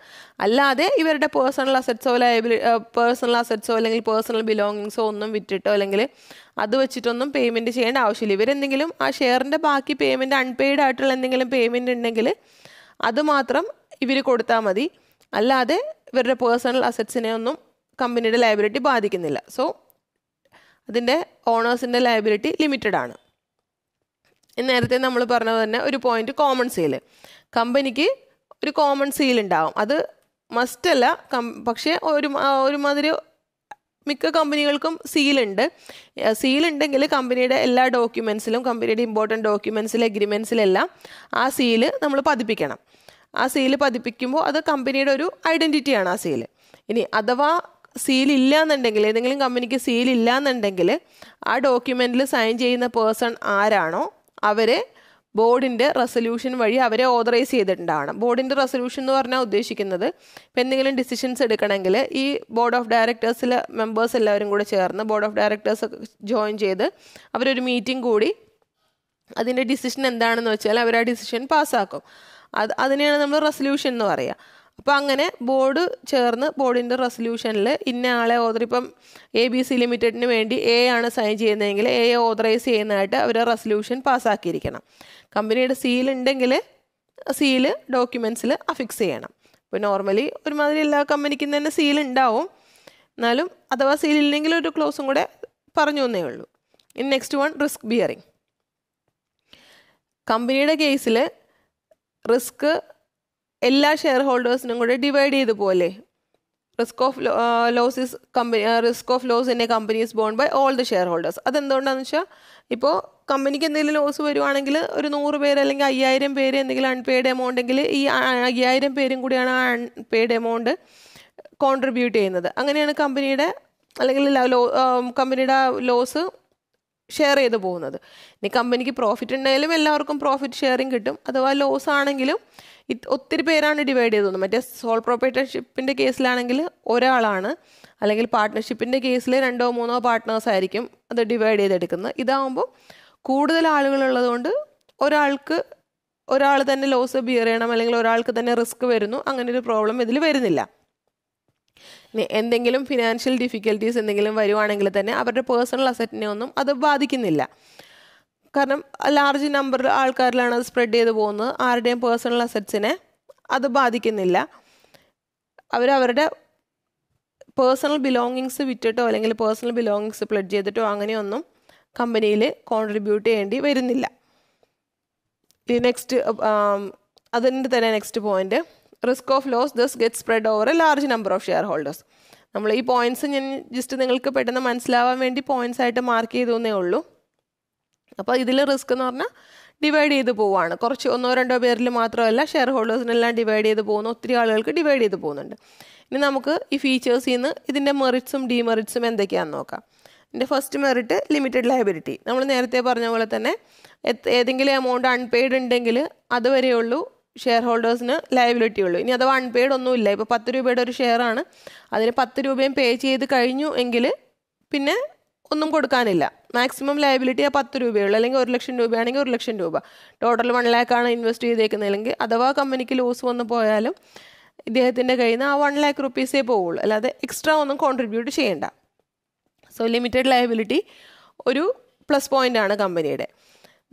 അല്ലാതെ ഇവരുടെ പേഴ്സണൽ അസറ്റ്സോ ലയബിലി പേഴ്സണൽ അസറ്റ്സോ അല്ലെങ്കിൽ പേഴ്സണൽ ബിലോങ്ങിങ്സോ ഒന്നും വിറ്റിട്ടോ അല്ലെങ്കിൽ അത് വെച്ചിട്ടൊന്നും പേയ്മെൻറ്റ് ചെയ്യേണ്ട ആവശ്യമില്ല ഇവരെന്തെങ്കിലും ആ ഷെയറിൻ്റെ ബാക്കി പേയ്മെൻറ്റ് അൺപെയ്ഡ് ആയിട്ടുള്ള എന്തെങ്കിലും പേയ്മെൻറ്റ് ഉണ്ടെങ്കിൽ അതുമാത്രം ഇവർ കൊടുത്താൽ മതി അല്ലാതെ ഇവരുടെ പേഴ്സണൽ അസറ്റ്സിനെ ഒന്നും കമ്പനിയുടെ ലയബിലിറ്റി ബാധിക്കുന്നില്ല സോ അതിൻ്റെ ഓണേഴ്സിൻ്റെ ലയബിലിറ്റി ലിമിറ്റഡ് ആണ് നേരത്തെ നമ്മൾ പറഞ്ഞത് തന്നെ ഒരു പോയിന്റ് കോമൺ സെയിൽ കമ്പനിക്ക് ഒരു കോമൺ സെയിൽ ഉണ്ടാവും അത് മസ്റ്റ് അല്ല കം പക്ഷേ ഒരു ഒരുമാതിരി മിക്ക കമ്പനികൾക്കും സീലുണ്ട് സീലുണ്ടെങ്കിൽ കമ്പനിയുടെ എല്ലാ ഡോക്യുമെൻസിലും കമ്പനിയുടെ ഇമ്പോർട്ടൻറ്റ് ഡോക്യുമെൻസിൽ എഗ്രിമെൻസിലെല്ലാം ആ സീല് നമ്മൾ പതിപ്പിക്കണം ആ സീല് പതിപ്പിക്കുമ്പോൾ അത് കമ്പനിയുടെ ഒരു ഐഡൻറ്റിറ്റിയാണ് ആ സീല് ഇനി അഥവാ സീൽ ഇല്ല എന്നുണ്ടെങ്കിൽ ഏതെങ്കിലും കമ്പനിക്ക് സീൽ ഇല്ല എന്നുണ്ടെങ്കിൽ ആ ഡോക്യുമെൻറ്റിൽ സൈൻ ചെയ്യുന്ന പേഴ്സൺ ആരാണോ അവരെ ബോർഡിൻ്റെ റെസൊല്യൂഷൻ വഴി അവരെ ഓതറൈസ് ചെയ്തിട്ടുണ്ടാവണം ബോർഡിൻ്റെ റെസൊല്യൂഷൻ എന്ന് പറഞ്ഞാൽ ഉദ്ദേശിക്കുന്നത് ഇപ്പം എന്തെങ്കിലും ഡിസിഷൻസ് എടുക്കണമെങ്കിൽ ഈ ബോർഡ് ഓഫ് ഡയറക്ടേഴ്സിലെ മെമ്പേഴ്സ് എല്ലാവരും കൂടെ ചേർന്ന് ബോർഡ് ഓഫ് ഡയറക്ടേഴ്സ് ജോയിൻ ചെയ്ത് അവരൊരു മീറ്റിംഗ് കൂടി അതിൻ്റെ ഡിസിഷൻ എന്താണെന്ന് വെച്ചാൽ അവർ ആ ഡിസിഷൻ പാസ്സാക്കും അത് അതിനെയാണ് നമ്മൾ റെസൊല്യൂഷൻ എന്ന് പറയുക അപ്പോൾ അങ്ങനെ ബോർഡ് ചേർന്ന് ബോർഡിൻ്റെ റെസൊല്യൂഷനിൽ ഇന്ന ആളെ ഓതർ ഇപ്പം എ ബി സി ലിമിറ്റഡിന് വേണ്ടി എ ആണ് സൈൻ ചെയ്യുന്നതെങ്കിൽ എ ഓതറൈസ് ചെയ്യുന്നതായിട്ട് അവർ റെസൊല്യൂഷൻ പാസ്സാക്കിയിരിക്കണം കമ്പനിയുടെ സീൽ ഉണ്ടെങ്കിൽ സീല് ഡോക്യുമെൻസിൽ അഫിക്സ് ചെയ്യണം ഇപ്പോൾ നോർമലി ഒരുമാതിരി എല്ലാ കമ്പനിക്കും തന്നെ സീൽ ഉണ്ടാവും എന്നാലും അഥവാ സീൽ ഇല്ലെങ്കിൽ ഒരു ക്ലോസും കൂടെ പറഞ്ഞു തന്നേ ഉള്ളൂ ഇനി നെക്സ്റ്റ് വൺ റിസ്ക് ബിയറിങ് കമ്പനിയുടെ കേസിൽ റിസ്ക് എല്ലാ ഷെയർ ഹോൾഡേഴ്സിനും കൂടെ ഡിവൈഡ് ചെയ്ത് പോലെ risk of losses company risk of loss in a companies borne by all the shareholders അതെന്തുകൊണ്ടാണെന്ന് വെച്ചാൽ ഇപ്പോൾ കമ്പനിക്ക് എന്തെങ്കിലും ലോസ് വരുവാണെങ്കിൽ ഒരു നൂറ് പേര് അല്ലെങ്കിൽ അയ്യായിരം പേര് എന്തെങ്കിലും അൺപെയ്ഡ് എമൗണ്ട് എങ്കിൽ ഈ അയ്യായിരം പേരും കൂടിയാണ് ആ അൺപെയ്ഡ് എമൗണ്ട് കോൺട്രിബ്യൂട്ട് ചെയ്യുന്നത് അങ്ങനെയാണ് കമ്പനിയുടെ അല്ലെങ്കിൽ ലോ കമ്പനിയുടെ ലോസ് ഷെയർ ചെയ്ത് പോകുന്നത് ഇനി കമ്പനിക്ക് പ്രോഫിറ്റ് ഉണ്ടെങ്കിലും എല്ലാവർക്കും പ്രോഫിറ്റ് ഷെയറിങ് കിട്ടും അഥവാ ലോസ് ആണെങ്കിലും ഒത്തിരി പേരാണ് ഡിവൈഡ് ചെയ്തത് മറ്റേ സോൾ പ്രോപ്പറേറ്റർഷിപ്പിൻ്റെ കേസിലാണെങ്കിൽ ഒരാളാണ് അല്ലെങ്കിൽ പാർട്ട്ണർഷിപ്പിൻ്റെ കേസിൽ രണ്ടോ മൂന്നോ പാർട്ട്നേഴ്സ് ആയിരിക്കും അത് ഡിവൈഡ് ചെയ്തെടുക്കുന്നത് ഇതാകുമ്പോൾ കൂടുതൽ ആളുകളുള്ളതുകൊണ്ട് ഒരാൾക്ക് ഒരാൾ തന്നെ ലോസ് ബിയർ ചെയ്യണം അല്ലെങ്കിൽ ഒരാൾക്ക് തന്നെ റിസ്ക് വരുന്നു അങ്ങനെ ഒരു പ്രോബ്ലം ഇതിൽ വരുന്നില്ല എന്തെങ്കിലും ഫിനാൻഷ്യൽ ഡിഫിക്കൽട്ടീസ് എന്തെങ്കിലും വരുവാണെങ്കിൽ തന്നെ അവരുടെ പേഴ്സണൽ അസറ്റിനെ ഒന്നും അത് ബാധിക്കുന്നില്ല കാരണം ലാർജ് നമ്പർ ആൾക്കാരിലാണ് അത് സ്പ്രെഡ് ചെയ്ത് പോകുന്നത് ആരുടെയും പേഴ്സണൽ അസറ്റ്സിനെ അത് ബാധിക്കുന്നില്ല അവരവരുടെ പേഴ്സണൽ ബിലോങ്ങിങ്സ് വിറ്റിട്ടോ അല്ലെങ്കിൽ പേഴ്സണൽ ബിലോങ്ങിങ്സ് പ്ലഡ് ചെയ്തിട്ടോ അങ്ങനെയൊന്നും കമ്പനിയിൽ കോൺട്രിബ്യൂട്ട് ചെയ്യേണ്ടി വരുന്നില്ല നെക്സ്റ്റ് അതിൻ്റെ തന്നെ next point risk of loss thus get spread over a large number of shareholders നമ്മൾ ഈ പോയിന്റ്സ് ഞാൻ ജസ്റ്റ് നിങ്ങൾക്ക് പെട്ടെന്ന് മനസ്സിലാവാൻ വേണ്ടി പോയിന്റ്സ് ആയിട്ട് മാർക്ക് ചെയ്തു എന്നേ ഉള്ളൂ അപ്പോൾ ഇതിൽ റിസ്ക് എന്ന് പറഞ്ഞാൽ ഡിവൈഡ് ചെയ്ത് പോവുകയാണ് കുറച്ച് ഒന്നോ രണ്ടോ പേരിൽ മാത്രമല്ല ഷെയർ ഹോൾഡേഴ്സിനെല്ലാം ഡിവൈഡ് ചെയ്ത് പോകുന്നു ഒത്തിരി ആളുകൾക്ക് ഡിവൈഡ് ചെയ്ത് പോകുന്നുണ്ട് ഇനി നമുക്ക് ഈ ഫീച്ചേഴ്സിൽ നിന്ന് ഇതിൻ്റെ മെറിറ്റ്സും ഡിമെറിറ്റ്സും എന്തൊക്കെയാണെന്ന് നോക്കാം എൻ്റെ ഫസ്റ്റ് മെറിറ്റ് ലിമിറ്റഡ് ലയബിലിറ്റി നമ്മൾ നേരത്തെ പറഞ്ഞ പോലെ തന്നെ ഏതെങ്കിലും എമൗണ്ട് അൺപെയ്ഡ് ഉണ്ടെങ്കിൽ അതുവരെയുള്ളൂ ഷെയർ ഹോൾഡേഴ്സിന് ലയബിലിറ്റി ഉള്ളൂ ഇനി വൺ പേഡ് ഒന്നുമില്ല ഇപ്പോൾ പത്ത് രൂപയുടെ ഒരു ഷെയർ ആണ് അതിന് പത്ത് രൂപയും പേ ചെയ്ത് കഴിഞ്ഞു എങ്കിൽ പിന്നെ ഒന്നും കൊടുക്കാനില്ല മാക്സിമം ലയബിലിറ്റി ആ പത്ത് രൂപയുള്ളൂ അല്ലെങ്കിൽ ഒരു ലക്ഷം രൂപയാണെങ്കിൽ ഒരു ലക്ഷം രൂപ ടോട്ടൽ വൺ ലാക്കാണ് ഇൻവെസ്റ്റ് ചെയ്തേക്കുന്നതെങ്കിൽ അഥവാ കമ്പനിക്ക് ലോസ് വന്നു പോയാലും ഇദ്ദേഹത്തിൻ്റെ കയ്യിൽ നിന്ന് ആ വൺ ലാക്ക് റുപ്പീസേ പോവുള്ളൂ അല്ലാതെ എക്സ്ട്രാ ഒന്നും കോൺട്രിബ്യൂട്ട് ചെയ്യേണ്ട സോ ലിമിറ്റഡ് ലയബിലിറ്റി ഒരു പ്ലസ് പോയിൻ്റ് ആണ് കമ്പനിയുടെ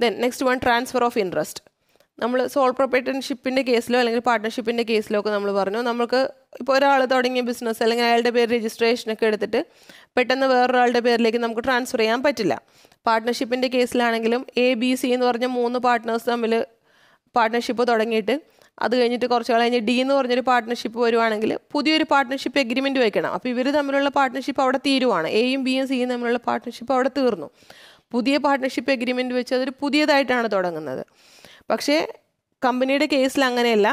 then next one transfer of interest നമ്മൾ സോൾ പ്രൊപ്പറേറ്റർഷിപ്പിൻ്റെ കേസിലോ അല്ലെങ്കിൽ പാർട്ട്ണർഷിപ്പിൻ്റെ കേസിലോ ഒക്കെ നമ്മൾ പറഞ്ഞു നമുക്ക് ഇപ്പോൾ ഒരാൾ തുടങ്ങിയ ബിസിനസ് അല്ലെങ്കിൽ അയാളുടെ പേര് രജിസ്ട്രേഷനൊക്കെ എടുത്തിട്ട് പെട്ടെന്ന് വേറൊരാളുടെ പേരിലേക്ക് നമുക്ക് ട്രാൻസ്ഫർ ചെയ്യാൻ പറ്റില്ല പാർട്ട്ണർഷിപ്പിൻ്റെ കേസിലാണെങ്കിലും എ ബി സി എന്ന് പറഞ്ഞ മൂന്ന് പാർട്ട്നേഴ്സ് തമ്മിൽ പാർട്ട്ണർഷിപ്പ് തുടങ്ങിയിട്ട് അത് കഴിഞ്ഞിട്ട് കുറച്ച് കഴിഞ്ഞ് ഡി എന്ന് പറഞ്ഞൊരു പാർട്ട്ണർഷിപ്പ് വരുവാണെങ്കിൽ പുതിയൊരു പാർട്ട്ണർഷിപ്പ് എഗ്രിമെൻറ്റ് വയ്ക്കണം അപ്പോൾ ഇവർ തമ്മിലുള്ള പാർട്ട്ണർഷിപ്പ് അവിടെ തീരുവാണ് എയും ബിയും സിയും തമ്മിലുള്ള പാർട്ട്ണർഷിപ്പ് അവിടെ തീർന്നു പുതിയ പാർട്ട്ണർഷിപ്പ് എഗ്രിമെൻറ്റ് വെച്ച് അതൊരു പുതിയതായിട്ടാണ് തുടങ്ങുന്നത് പക്ഷേ കമ്പനിയുടെ കേസിൽ അങ്ങനെയല്ല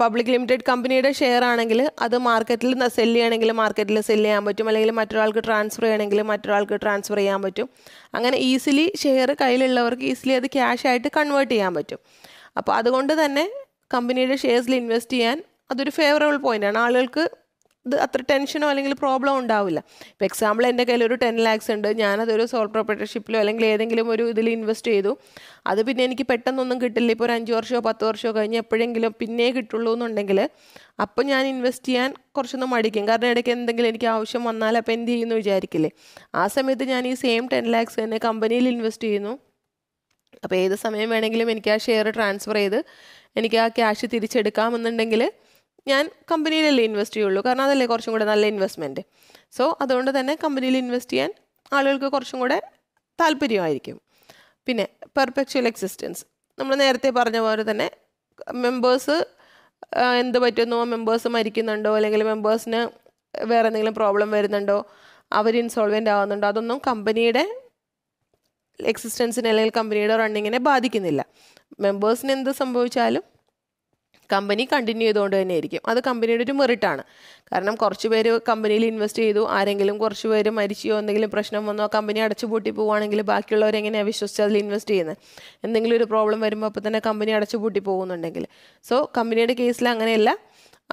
പബ്ലിക് ലിമിറ്റഡ് കമ്പനിയുടെ ഷെയർ ആണെങ്കിൽ അത് മാർക്കറ്റിൽ സെല്ല് ചെയ്യണമെങ്കിൽ മാർക്കറ്റിൽ സെല്ല് ചെയ്യാൻ പറ്റും അല്ലെങ്കിൽ മറ്റൊരാൾക്ക് ട്രാൻസ്ഫർ ചെയ്യണമെങ്കിൽ മറ്റൊരാൾക്ക് ട്രാൻസ്ഫർ ചെയ്യാൻ പറ്റും അങ്ങനെ ഈസിലി ഷെയർ കയ്യിലുള്ളവർക്ക് ഈസിലി അത് ക്യാഷ് ആയിട്ട് കൺവേർട്ട് ചെയ്യാൻ പറ്റും അപ്പോൾ അതുകൊണ്ട് തന്നെ കമ്പനിയുടെ ഷെയർസിൽ ഇൻവെസ്റ്റ് ചെയ്യാൻ അതൊരു ഫേവറബിൾ പോയിൻ്റാണ് ആളുകൾക്ക് ഇത് അത്ര ടെൻഷനോ അല്ലെങ്കിൽ പ്രോബ്ലം ഉണ്ടാവില്ല ഇപ്പോൾ എക്സാമ്പിൾ എൻ്റെ കയ്യിൽ ഒരു ടെൻ ലാക്സ് ഉണ്ട് ഞാനതൊരു സോൾ പ്രോപ്പർട്ടർഷിപ്പിലോ അല്ലെങ്കിൽ ഏതെങ്കിലും ഒരു ഇതിൽ ഇൻവെസ്റ്റ് ചെയ്തു അത് പിന്നെ എനിക്ക് പെട്ടെന്നൊന്നും കിട്ടില്ല ഇപ്പോൾ ഒരു അഞ്ച് വർഷമോ പത്ത് വർഷമോ കഴിഞ്ഞ് എപ്പോഴെങ്കിലും പിന്നെ കിട്ടുള്ളൂ എന്നുണ്ടെങ്കിൽ അപ്പോൾ ഞാൻ ഇൻവെസ്റ്റ് ചെയ്യാൻ കുറച്ചൊന്ന് മടിക്കും കാരണം ഇടയ്ക്ക് എന്തെങ്കിലും എനിക്ക് ആവശ്യം വന്നാൽ അപ്പോൾ എന്ത് ചെയ്യുന്നു വിചാരിക്കില്ലേ ആ സമയത്ത് ഞാൻ ഈ സെയിം ടെൻ ലാക്സ് തന്നെ കമ്പനിയിൽ ഇൻവെസ്റ്റ് ചെയ്യുന്നു അപ്പോൾ ഏത് സമയം വേണമെങ്കിലും എനിക്ക് ആ ഷെയർ ട്രാൻസ്ഫർ ചെയ്ത് എനിക്ക് ആ ക്യാഷ് തിരിച്ചെടുക്കാമെന്നുണ്ടെങ്കിൽ ഞാൻ കമ്പനിയിലല്ലേ ഇൻവെസ്റ്റ് ചെയ്യുള്ളൂ കാരണം അതല്ലേ കുറച്ചും കൂടെ നല്ല ഇൻവെസ്റ്റ്മെൻറ്റ് സോ അതുകൊണ്ട് തന്നെ കമ്പനിയിൽ ഇൻവെസ്റ്റ് ചെയ്യാൻ ആളുകൾക്ക് കുറച്ചും കൂടെ താല്പര്യമായിരിക്കും പിന്നെ പെർഫെക്ച്വൽ എക്സിസ്റ്റൻസ് നമ്മൾ നേരത്തെ പറഞ്ഞ പോലെ തന്നെ മെമ്പേഴ്സ് എന്ത് പറ്റുന്നോ മെമ്പേഴ്സ് മരിക്കുന്നുണ്ടോ അല്ലെങ്കിൽ മെമ്പേഴ്സിന് വേറെ എന്തെങ്കിലും പ്രോബ്ലം വരുന്നുണ്ടോ അവർ ഇൻസോൾവെൻ്റ് ആവുന്നുണ്ടോ അതൊന്നും കമ്പനിയുടെ എക്സിസ്റ്റൻസിനെ അല്ലെങ്കിൽ കമ്പനിയുടെ റണ്ണിങ്ങിനെ ബാധിക്കുന്നില്ല മെമ്പേഴ്സിന് എന്ത് സംഭവിച്ചാലും കമ്പനി കണ്ടിന്യൂ ചെയ്തുകൊണ്ട് തന്നെ ആയിരിക്കും അത് കമ്പനിയുടെ ഒരു മെറിറ്റാണ് കാരണം കുറച്ച് പേര് കമ്പനിയിൽ ഇൻവെസ്റ്റ് ചെയ്തു ആരെങ്കിലും കുറച്ച് പേര് മരിച്ചോ എന്തെങ്കിലും പ്രശ്നം വന്നോ കമ്പനി പൂട്ടി പോവുകയാണെങ്കിൽ ബാക്കിയുള്ളവർ എങ്ങനെയാണ് വിശ്വസിച്ച് അതിൽ ഇൻവെസ്റ്റ് ചെയ്യുന്നത് എന്തെങ്കിലും ഒരു പ്രോബ്ലം വരുമ്പോൾ അപ്പോൾ തന്നെ കമ്പനി അടച്ചുപൂട്ടി പോകുന്നുണ്ടെങ്കിൽ സോ കമ്പനിയുടെ കേസിൽ അങ്ങനെയല്ല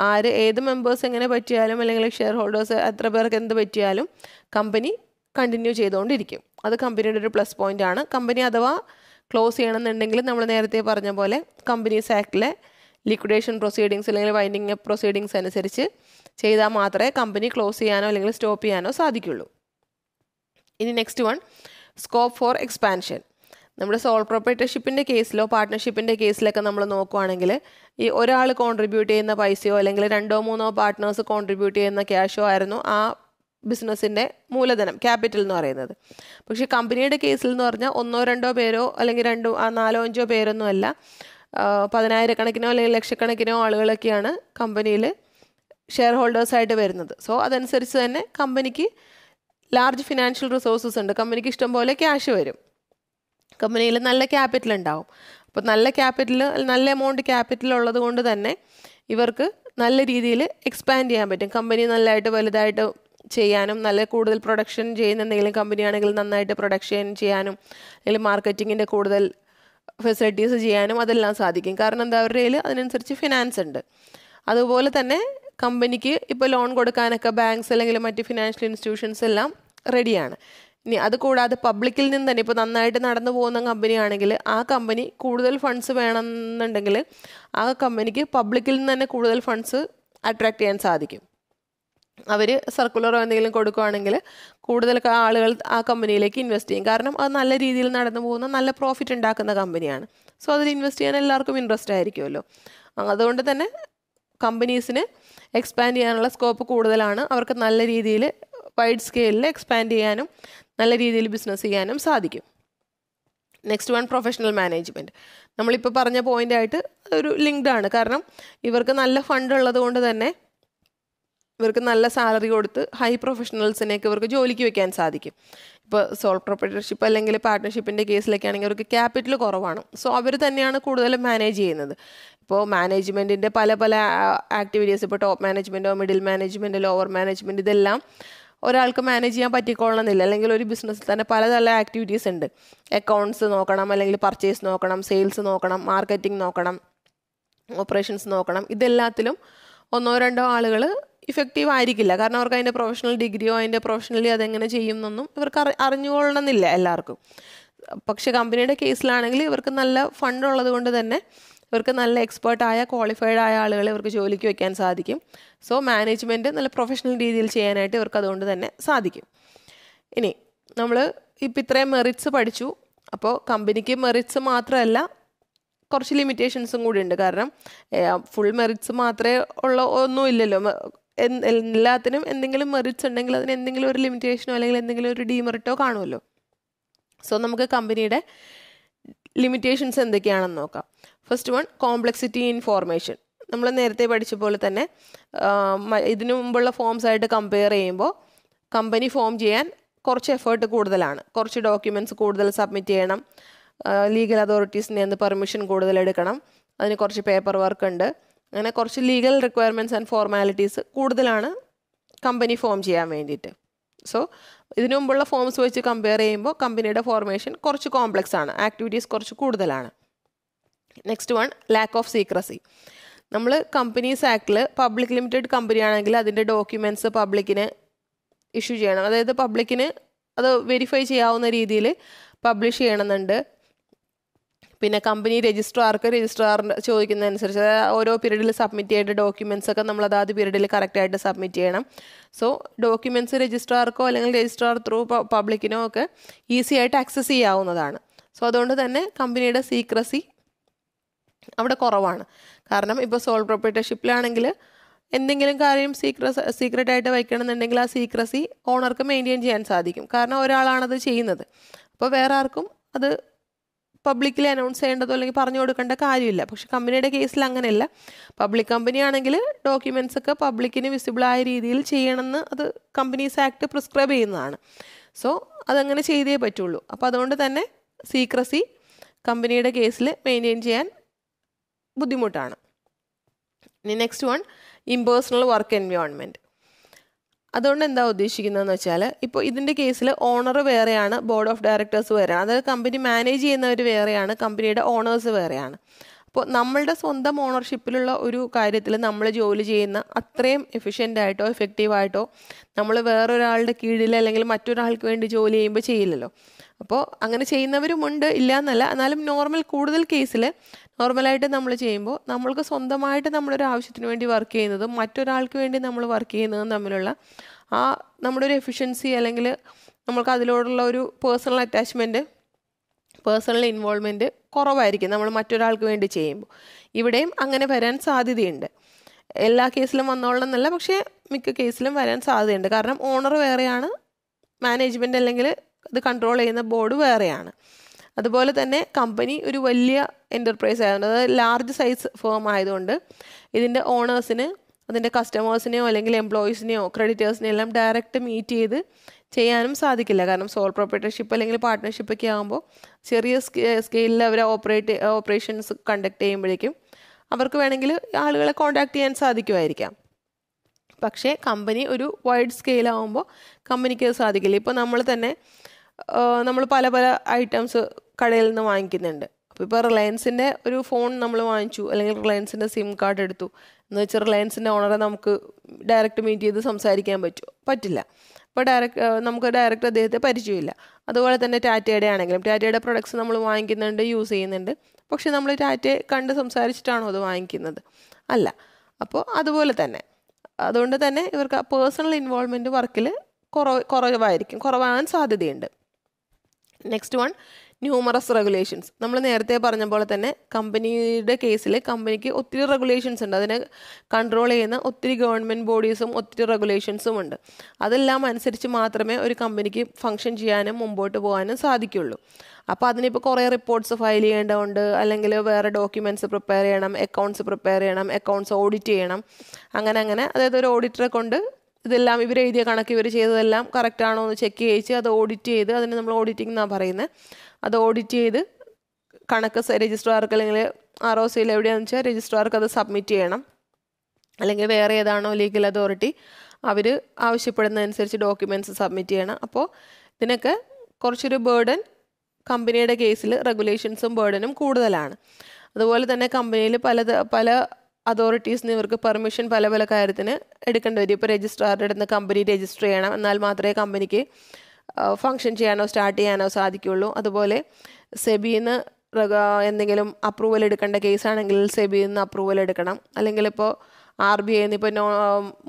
ആര് ഏത് മെമ്പേഴ്സ് എങ്ങനെ പറ്റിയാലും അല്ലെങ്കിൽ ഷെയർ ഹോൾഡേഴ്സ് എത്ര പേർക്ക് എന്ത് പറ്റിയാലും കമ്പനി കണ്ടിന്യൂ ചെയ്തുകൊണ്ടിരിക്കും അത് കമ്പനിയുടെ ഒരു പ്ലസ് പോയിൻ്റ് ആണ് കമ്പനി അഥവാ ക്ലോസ് ചെയ്യണമെന്നുണ്ടെങ്കിൽ നമ്മൾ നേരത്തെ പറഞ്ഞ പോലെ കമ്പനീസ് ആക്ടിലെ ലിക്വിഡേഷൻ പ്രൊസീഡിങ്സ് അല്ലെങ്കിൽ വൈൻഡിങ് പ്രൊസീഡിങ്സ് അനുസരിച്ച് ചെയ്താൽ മാത്രമേ കമ്പനി ക്ലോസ് ചെയ്യാനോ അല്ലെങ്കിൽ സ്റ്റോപ്പ് ചെയ്യാനോ സാധിക്കുകയുള്ളൂ ഇനി next one scope for expansion നമ്മുടെ സോൾ പ്രൊപ്പറേറ്റർഷിപ്പിൻ്റെ കേസിലോ പാർട്ട്ണർഷിപ്പിൻ്റെ കേസിലൊക്കെ നമ്മൾ നോക്കുവാണെങ്കിൽ ഈ ഒരാൾ കോൺട്രിബ്യൂട്ട് ചെയ്യുന്ന പൈസയോ അല്ലെങ്കിൽ രണ്ടോ മൂന്നോ പാർട്ട്നേഴ്സ് കോൺട്രിബ്യൂട്ട് ചെയ്യുന്ന ക്യാഷോ ആയിരുന്നു ആ ബിസിനസ്സിൻ്റെ മൂലധനം ക്യാപിറ്റൽ എന്ന് പറയുന്നത് പക്ഷേ കമ്പനിയുടെ കേസിൽ എന്ന് പറഞ്ഞാൽ ഒന്നോ രണ്ടോ പേരോ അല്ലെങ്കിൽ രണ്ടോ നാലോ അഞ്ചോ പേരൊന്നും അല്ല പതിനായിരക്കണക്കിനോ അല്ലെങ്കിൽ ലക്ഷക്കണക്കിനോ ആളുകളൊക്കെയാണ് കമ്പനിയിൽ ഷെയർ ഹോൾഡേഴ്സായിട്ട് വരുന്നത് സോ അതനുസരിച്ച് തന്നെ കമ്പനിക്ക് ലാർജ് ഫിനാൻഷ്യൽ റിസോഴ്സസ് ഉണ്ട് കമ്പനിക്ക് ഇഷ്ടം പോലെ ക്യാഷ് വരും കമ്പനിയിൽ നല്ല ക്യാപിറ്റൽ ഉണ്ടാവും അപ്പോൾ നല്ല ക്യാപിറ്റൽ നല്ല എമൗണ്ട് ക്യാപിറ്റൽ ഉള്ളത് കൊണ്ട് തന്നെ ഇവർക്ക് നല്ല രീതിയിൽ എക്സ്പാൻഡ് ചെയ്യാൻ പറ്റും കമ്പനി നല്ലതായിട്ട് വലുതായിട്ട് ചെയ്യാനും നല്ല കൂടുതൽ പ്രൊഡക്ഷൻ ചെയ്യുന്ന എന്തെങ്കിലും കമ്പനിയാണെങ്കിൽ നന്നായിട്ട് പ്രൊഡക്ഷൻ ചെയ്യാനും അല്ലെങ്കിൽ മാർക്കറ്റിങ്ങിൻ്റെ കൂടുതൽ ഫെസിലിറ്റീസ് ചെയ്യാനും അതെല്ലാം സാധിക്കും കാരണം എന്താ അവരുടെ കയ്യിൽ അതിനനുസരിച്ച് ഫിനാൻസ് ഉണ്ട് അതുപോലെ തന്നെ കമ്പനിക്ക് ഇപ്പോൾ ലോൺ കൊടുക്കാനൊക്കെ ബാങ്ക്സ് അല്ലെങ്കിൽ മറ്റ് ഫിനാൻഷ്യൽ ഇൻസ്റ്റിറ്റ്യൂഷൻസ് എല്ലാം റെഡിയാണ് ഇനി അത് കൂടാതെ പബ്ലിക്കിൽ നിന്ന് തന്നെ ഇപ്പോൾ നന്നായിട്ട് നടന്നു പോകുന്ന കമ്പനിയാണെങ്കിൽ ആ കമ്പനി കൂടുതൽ ഫണ്ട്സ് വേണമെന്നുണ്ടെങ്കിൽ ആ കമ്പനിക്ക് പബ്ലിക്കിൽ നിന്ന് തന്നെ കൂടുതൽ ഫണ്ട്സ് അട്രാക്ട് ചെയ്യാൻ സാധിക്കും അവർ സർക്കുലറോ എന്തെങ്കിലും കൊടുക്കുകയാണെങ്കിൽ കൂടുതൽ ആളുകൾ ആ കമ്പനിയിലേക്ക് ഇൻവെസ്റ്റ് ചെയ്യും കാരണം അത് നല്ല രീതിയിൽ നടന്നു പോകുന്ന നല്ല പ്രോഫിറ്റ് ഉണ്ടാക്കുന്ന കമ്പനിയാണ് സോ അതിൽ ഇൻവെസ്റ്റ് ചെയ്യാൻ എല്ലാവർക്കും ഇൻട്രസ്റ്റ് ആയിരിക്കുമല്ലോ അതുകൊണ്ട് തന്നെ കമ്പനീസിന് എക്സ്പാൻഡ് ചെയ്യാനുള്ള സ്കോപ്പ് കൂടുതലാണ് അവർക്ക് നല്ല രീതിയിൽ വൈഡ് സ്കെയിലിൽ എക്സ്പാൻഡ് ചെയ്യാനും നല്ല രീതിയിൽ ബിസിനസ് ചെയ്യാനും സാധിക്കും നെക്സ്റ്റ് വൺ പ്രൊഫഷണൽ മാനേജ്മെൻറ്റ് നമ്മളിപ്പോൾ പറഞ്ഞ പോയിൻ്റായിട്ട് ഒരു ലിങ്ക്ഡ് ആണ് കാരണം ഇവർക്ക് നല്ല ഫണ്ട് ഉള്ളത് കൊണ്ട് തന്നെ ഇവർക്ക് നല്ല സാലറി കൊടുത്ത് ഹൈ പ്രൊഫഷണൽസിനെയൊക്കെ ഇവർക്ക് ജോലിക്ക് വെക്കാൻ സാധിക്കും ഇപ്പോൾ സോൾ പ്രൊപ്പറേറ്റർഷിപ്പ് അല്ലെങ്കിൽ പാർട്ട്ണർഷിപ്പിൻ്റെ കേസിലൊക്കെ ആണെങ്കിൽ അവർക്ക് ക്യാപിറ്റൽ കുറവാണ് സോ അവർ തന്നെയാണ് കൂടുതലും മാനേജ് ചെയ്യുന്നത് ഇപ്പോൾ മാനേജ്മെൻറ്റിൻ്റെ പല പല ആക്ടിവിറ്റീസ് ഇപ്പോൾ ടോപ്പ് മാനേജ്മെൻറ്റോ മിഡിൽ മാനേജ്മെൻറ്റ് ലോവർ മാനേജ്മെൻറ്റ് ഇതെല്ലാം ഒരാൾക്ക് മാനേജ് ചെയ്യാൻ പറ്റിക്കൊള്ളണമെന്നില്ല അല്ലെങ്കിൽ ഒരു ബിസിനസ്സിൽ തന്നെ പല പലതരം ആക്ടിവിറ്റീസ് ഉണ്ട് അക്കൗണ്ട്സ് നോക്കണം അല്ലെങ്കിൽ പർച്ചേസ് നോക്കണം സെയിൽസ് നോക്കണം മാർക്കറ്റിംഗ് നോക്കണം ഓപ്പറേഷൻസ് നോക്കണം ഇതെല്ലാത്തിലും ഒന്നോ രണ്ടോ ആളുകൾ ഇഫക്റ്റീവ് ആയിരിക്കില്ല കാരണം അവർക്ക് അതിൻ്റെ പ്രൊഫഷണൽ ഡിഗ്രിയോ അതിൻ്റെ പ്രൊഫഷണലി അതെങ്ങനെ ചെയ്യുന്നൊന്നും ഇവർക്ക് അറി അറിഞ്ഞുകൊള്ളണമെന്നില്ല എല്ലാവർക്കും പക്ഷേ കമ്പനിയുടെ കേസിലാണെങ്കിൽ ഇവർക്ക് നല്ല ഫണ്ട് ഉള്ളത് കൊണ്ട് തന്നെ ഇവർക്ക് നല്ല എക്സ്പേർട്ടായ ക്വാളിഫൈഡ് ആയ ആളുകളെ ഇവർക്ക് ജോലിക്ക് വയ്ക്കാൻ സാധിക്കും സോ മാനേജ്മെൻറ്റ് നല്ല പ്രൊഫഷണൽ രീതിയിൽ ചെയ്യാനായിട്ട് ഇവർക്ക് അതുകൊണ്ട് തന്നെ സാധിക്കും ഇനി നമ്മൾ ഇപ്പം ഇത്രയും മെറിറ്റ്സ് പഠിച്ചു അപ്പോൾ കമ്പനിക്ക് മെറിറ്റ്സ് മാത്രമല്ല കുറച്ച് ലിമിറ്റേഷൻസും കൂടി ഉണ്ട് കാരണം ഫുൾ മെറിറ്റ്സ് മാത്രമേ ഉള്ള ഒന്നുമില്ലല്ലോ എല്ലാത്തിനും എന്തെങ്കിലും മെറിറ്റ്സ് ഉണ്ടെങ്കിൽ അതിന് എന്തെങ്കിലും ഒരു ലിമിറ്റേഷനോ അല്ലെങ്കിൽ എന്തെങ്കിലും ഒരു ഡീമെറിറ്റോ കാണുമല്ലോ സോ നമുക്ക് കമ്പനിയുടെ ലിമിറ്റേഷൻസ് എന്തൊക്കെയാണെന്ന് നോക്കാം first one complexity in formation നമ്മൾ നേരത്തെ പഠിച്ച പോലെ തന്നെ ഇതിനു മുമ്പുള്ള ഫോംസ് ആയിട്ട് കമ്പയർ ചെയ്യുമ്പോൾ കമ്പനി ഫോം ചെയ്യാൻ കുറച്ച് എഫേർട്ട് കൂടുതലാണ് കുറച്ച് ഡോക്യുമെൻറ്റ്സ് കൂടുതൽ സബ്മിറ്റ് ചെയ്യണം ലീഗൽ അതോറിറ്റീസിൻ്റെ നിന്ന് പെർമിഷൻ കൂടുതൽ എടുക്കണം അതിന് കുറച്ച് പേപ്പർ വർക്ക് ഉണ്ട് അങ്ങനെ കുറച്ച് ലീഗൽ റിക്വയർമെൻറ്റ്സ് ആൻഡ് ഫോർമാലിറ്റീസ് കൂടുതലാണ് കമ്പനി ഫോം ചെയ്യാൻ വേണ്ടിയിട്ട് സോ ഇതിനു മുമ്പുള്ള ഫോംസ് വെച്ച് കമ്പയർ ചെയ്യുമ്പോൾ കമ്പനിയുടെ ഫോർമേഷൻ കുറച്ച് കോംപ്ലക്സ് ആണ് ആക്ടിവിറ്റീസ് കുറച്ച് കൂടുതലാണ് next one lack of secrecy നമ്മൾ കമ്പനീസ് ആക്ടിൽ പബ്ലിക് ലിമിറ്റഡ് കമ്പനിയാണെങ്കിൽ അതിൻ്റെ ഡോക്യുമെൻറ്റ്സ് പബ്ലിക്കിന് ഇഷ്യൂ ചെയ്യണം അതായത് പബ്ലിക്കിന് അത് വെരിഫൈ ചെയ്യാവുന്ന രീതിയിൽ പബ്ലിഷ് ചെയ്യണമെന്നുണ്ട് പിന്നെ കമ്പനി രജിസ്ട്രാർക്ക് രജിസ്ട്രാർ ചോദിക്കുന്നതനുസരിച്ച് ഓരോ പീരീഡിൽ സബ്മിറ്റ് ചെയ്യേണ്ട ഡോക്യുമെൻസ് ഒക്കെ നമ്മൾ അതാത് പീരീഡിൽ കറക്റ്റായിട്ട് സബ്മിറ്റ് ചെയ്യണം സോ ഡോക്യുമെൻറ്റ്സ് രജിസ്ട്രാർക്കോ അല്ലെങ്കിൽ രജിസ്ട്രാർ ത്രൂ പബ്ലിക്കിനോ ഒക്കെ ഈസി ആയിട്ട് ആക്സസ് ചെയ്യാവുന്നതാണ് സോ അതുകൊണ്ട് തന്നെ കമ്പനിയുടെ സീക്രസി അവിടെ കുറവാണ് കാരണം ഇപ്പോൾ സോൾ പ്രൊപ്പറേറ്റർഷിപ്പിലാണെങ്കിൽ എന്തെങ്കിലും കാര്യം സീക്രസ് സീക്രട്ട് ആയിട്ട് വയ്ക്കണമെന്നുണ്ടെങ്കിൽ ആ സീക്രസി ഓണർക്ക് മെയിൻറ്റെയിൻ ചെയ്യാൻ സാധിക്കും കാരണം ഒരാളാണത് ചെയ്യുന്നത് അപ്പോൾ വേറെ ആർക്കും അത് പബ്ലിക്കിൽ അനൗൺസ് ചെയ്യേണ്ടതോ അല്ലെങ്കിൽ പറഞ്ഞു കൊടുക്കേണ്ട കാര്യമില്ല പക്ഷെ കമ്പനിയുടെ കേസിൽ അങ്ങനെയല്ല പബ്ലിക് കമ്പനി ആണെങ്കിൽ ഡോക്യുമെൻസ് ഒക്കെ പബ്ലിക്കിന് വിസിബിളായ രീതിയിൽ ചെയ്യണമെന്ന് അത് കമ്പനീസ് ആക്ട് പ്രിസ്ക്രൈബ് ചെയ്യുന്നതാണ് സോ അതങ്ങനെ ചെയ്തേ പറ്റുള്ളൂ അപ്പോൾ അതുകൊണ്ട് തന്നെ സീക്രസി കമ്പനിയുടെ കേസിൽ മെയിൻറ്റെയിൻ ചെയ്യാൻ ബുദ്ധിമുട്ടാണ് ഇനി next one impersonal work environment അതുകൊണ്ട് എന്താ ഉദ്ദേശിക്കുന്നതെന്ന് വെച്ചാൽ ഇപ്പോൾ ഇതിൻ്റെ കേസിൽ ഓണർ വേറെയാണ് ബോർഡ് ഓഫ് ഡയറക്ടേഴ്സ് വേറെയാണ് അതായത് കമ്പനി മാനേജ് ചെയ്യുന്നവർ വേറെയാണ് കമ്പനിയുടെ ഓണേഴ്സ് വേറെയാണ് അപ്പോൾ നമ്മളുടെ സ്വന്തം ഓണർഷിപ്പിലുള്ള ഒരു കാര്യത്തിൽ നമ്മൾ ജോലി ചെയ്യുന്ന അത്രയും എഫക്റ്റീവ് എഫക്റ്റീവായിട്ടോ നമ്മൾ വേറൊരാളുടെ കീഴിൽ അല്ലെങ്കിൽ മറ്റൊരാൾക്ക് വേണ്ടി ജോലി ചെയ്യുമ്പോൾ ചെയ്യില്ലല്ലോ അപ്പോൾ അങ്ങനെ ചെയ്യുന്നവരുമുണ്ട് ഇല്ല എന്നല്ല എന്നാലും നോർമൽ കൂടുതൽ കേസിൽ നോർമലായിട്ട് നമ്മൾ ചെയ്യുമ്പോൾ നമ്മൾക്ക് സ്വന്തമായിട്ട് നമ്മളൊരു ആവശ്യത്തിന് വേണ്ടി വർക്ക് ചെയ്യുന്നതും മറ്റൊരാൾക്ക് വേണ്ടി നമ്മൾ വർക്ക് ചെയ്യുന്നതും തമ്മിലുള്ള ആ നമ്മുടെ ഒരു എഫിഷ്യൻസി അല്ലെങ്കിൽ നമുക്ക് അതിലോടുള്ള ഒരു പേഴ്സണൽ അറ്റാച്ച്മെൻറ്റ് പേഴ്സണൽ ഇൻവോൾവ്മെൻറ്റ് കുറവായിരിക്കും നമ്മൾ മറ്റൊരാൾക്ക് വേണ്ടി ചെയ്യുമ്പോൾ ഇവിടെയും അങ്ങനെ വരാൻ സാധ്യതയുണ്ട് എല്ലാ കേസിലും വന്നോളണം എന്നല്ല പക്ഷേ മിക്ക കേസിലും വരാൻ സാധ്യതയുണ്ട് കാരണം ഓണർ വേറെയാണ് മാനേജ്മെൻറ്റ് അല്ലെങ്കിൽ ഇത് കൺട്രോൾ ചെയ്യുന്ന ബോർഡ് വേറെയാണ് അതുപോലെ തന്നെ കമ്പനി ഒരു വലിയ എൻ്റർപ്രൈസ് ആയതുകൊണ്ട് അതായത് ലാർജ് സൈസ് ഫേം ആയതുകൊണ്ട് ഇതിൻ്റെ ഓണേഴ്സിന് അതിൻ്റെ കസ്റ്റമേഴ്സിനെയോ അല്ലെങ്കിൽ എംപ്ലോയീസിനെയോ ക്രെഡിറ്റേഴ്സിനെയോ എല്ലാം ഡയറക്റ്റ് മീറ്റ് ചെയ്ത് ചെയ്യാനും സാധിക്കില്ല കാരണം സോൾ പ്രോപ്പർട്ടർഷിപ്പ് അല്ലെങ്കിൽ പാർട്ട്ണർഷിപ്പ് ഒക്കെ ആകുമ്പോൾ ചെറിയ സ്കെയിലിൽ അവർ ഓപ്പറേറ്റ് ഓപ്പറേഷൻസ് കണ്ടക്ട് ചെയ്യുമ്പോഴേക്കും അവർക്ക് വേണമെങ്കിൽ ആളുകളെ കോൺടാക്ട് ചെയ്യാൻ സാധിക്കുമായിരിക്കാം പക്ഷേ കമ്പനി ഒരു വൈഡ് സ്കെയിലാവുമ്പോൾ കമ്പനിക്ക് അത് സാധിക്കില്ല ഇപ്പോൾ നമ്മൾ തന്നെ നമ്മൾ പല പല ഐറ്റംസ് കടയിൽ നിന്ന് വാങ്ങിക്കുന്നുണ്ട് അപ്പോൾ ഇപ്പോൾ റിലയൻസിൻ്റെ ഒരു ഫോൺ നമ്മൾ വാങ്ങിച്ചു അല്ലെങ്കിൽ റിലയൻസിൻ്റെ സിം കാർഡ് എടുത്തു എന്ന് വെച്ചാൽ റിലയൻസിൻ്റെ ഓണറെ നമുക്ക് ഡയറക്റ്റ് മീറ്റ് ചെയ്ത് സംസാരിക്കാൻ പറ്റുമോ പറ്റില്ല അപ്പോൾ ഡയറക്റ്റ് നമുക്ക് ഡയറക്റ്റ് അദ്ദേഹത്തെ പരിചയമില്ല അതുപോലെ തന്നെ ടാറ്റയുടെ ആണെങ്കിലും ടാറ്റയുടെ പ്രൊഡക്ട്സ് നമ്മൾ വാങ്ങിക്കുന്നുണ്ട് യൂസ് ചെയ്യുന്നുണ്ട് പക്ഷേ നമ്മൾ ടാറ്റയെ കണ്ട് സംസാരിച്ചിട്ടാണോ അത് വാങ്ങിക്കുന്നത് അല്ല അപ്പോൾ അതുപോലെ തന്നെ അതുകൊണ്ട് തന്നെ ഇവർക്ക് പേഴ്സണൽ ഇൻവോൾവ്മെൻറ്റ് വർക്കിൽ കുറവ് കുറവായിരിക്കും കുറവാകാൻ സാധ്യതയുണ്ട് നെക്സ്റ്റ് വൺ ന്യൂമറസ് റെഗുലേഷൻസ് നമ്മൾ നേരത്തെ പറഞ്ഞ പോലെ തന്നെ കമ്പനിയുടെ കേസിൽ കമ്പനിക്ക് ഒത്തിരി റെഗുലേഷൻസ് ഉണ്ട് അതിനെ കൺട്രോൾ ചെയ്യുന്ന ഒത്തിരി ഗവൺമെൻറ് ബോഡീസും ഒത്തിരി റെഗുലേഷൻസും ഉണ്ട് അതെല്ലാം അനുസരിച്ച് മാത്രമേ ഒരു കമ്പനിക്ക് ഫങ്ഷൻ ചെയ്യാനും മുമ്പോട്ട് പോകാനും സാധിക്കുള്ളൂ അപ്പോൾ അതിനിപ്പോൾ കുറേ റിപ്പോർട്ട്സ് ഫയൽ ചെയ്യേണ്ടതുണ്ട് അല്ലെങ്കിൽ വേറെ ഡോക്യുമെൻറ്റ്സ് പ്രിപ്പയർ ചെയ്യണം അക്കൗണ്ട്സ് പ്രിപ്പയർ ചെയ്യണം അക്കൗണ്ട്സ് ഓഡിറ്റ് ചെയ്യണം അങ്ങനെ അങ്ങനെ അതായത് ഒരു ഓഡിറ്ററെ കൊണ്ട് ഇതെല്ലാം ഇവർ എഴുതിയ കണക്ക് ഇവർ ചെയ്തതെല്ലാം കറക്റ്റാണോ എന്ന് ചെക്ക് ചെയ്ത് അത് ഓഡിറ്റ് ചെയ്ത് അതിന് നമ്മൾ ഓഡിറ്റിംഗ് എന്നാണ് പറയുന്നത് അത് ഓഡിറ്റ് ചെയ്ത് കണക്ക് രജിസ്ട്രാർക്ക് അല്ലെങ്കിൽ ആർ ഒ സിയിൽ എവിടെയാണെന്ന് വെച്ചാൽ രജിസ്ട്രാർക്ക് അത് സബ്മിറ്റ് ചെയ്യണം അല്ലെങ്കിൽ വേറെ ഏതാണോ ലീഗൽ അതോറിറ്റി അവർ ആവശ്യപ്പെടുന്നതനുസരിച്ച് ഡോക്യുമെൻറ്റ്സ് സബ്മിറ്റ് ചെയ്യണം അപ്പോൾ ഇതിനൊക്കെ കുറച്ചൊരു ബേർഡൻ കമ്പനിയുടെ കേസിൽ റെഗുലേഷൻസും ബേർഡനും കൂടുതലാണ് അതുപോലെ തന്നെ കമ്പനിയിൽ പല പല അതോറിറ്റീസിന് ഇവർക്ക് പെർമിഷൻ പല പല കാര്യത്തിന് എടുക്കേണ്ടി വരും ഇപ്പോൾ രജിസ്ട്രാറുടെ അടുത്ത് കമ്പനി രജിസ്റ്റർ ചെയ്യണം എന്നാൽ മാത്രമേ കമ്പനിക്ക് ഫങ്ഷൻ ചെയ്യാനോ സ്റ്റാർട്ട് ചെയ്യാനോ സാധിക്കുകയുള്ളൂ അതുപോലെ സെബിന്ന് എന്തെങ്കിലും അപ്രൂവൽ എടുക്കേണ്ട കേസാണെങ്കിൽ സെബിയിൽ നിന്ന് അപ്രൂവൽ എടുക്കണം അല്ലെങ്കിൽ ഇപ്പോൾ ആർ ബി ഐന്ന് ഇപ്പോൾ നോ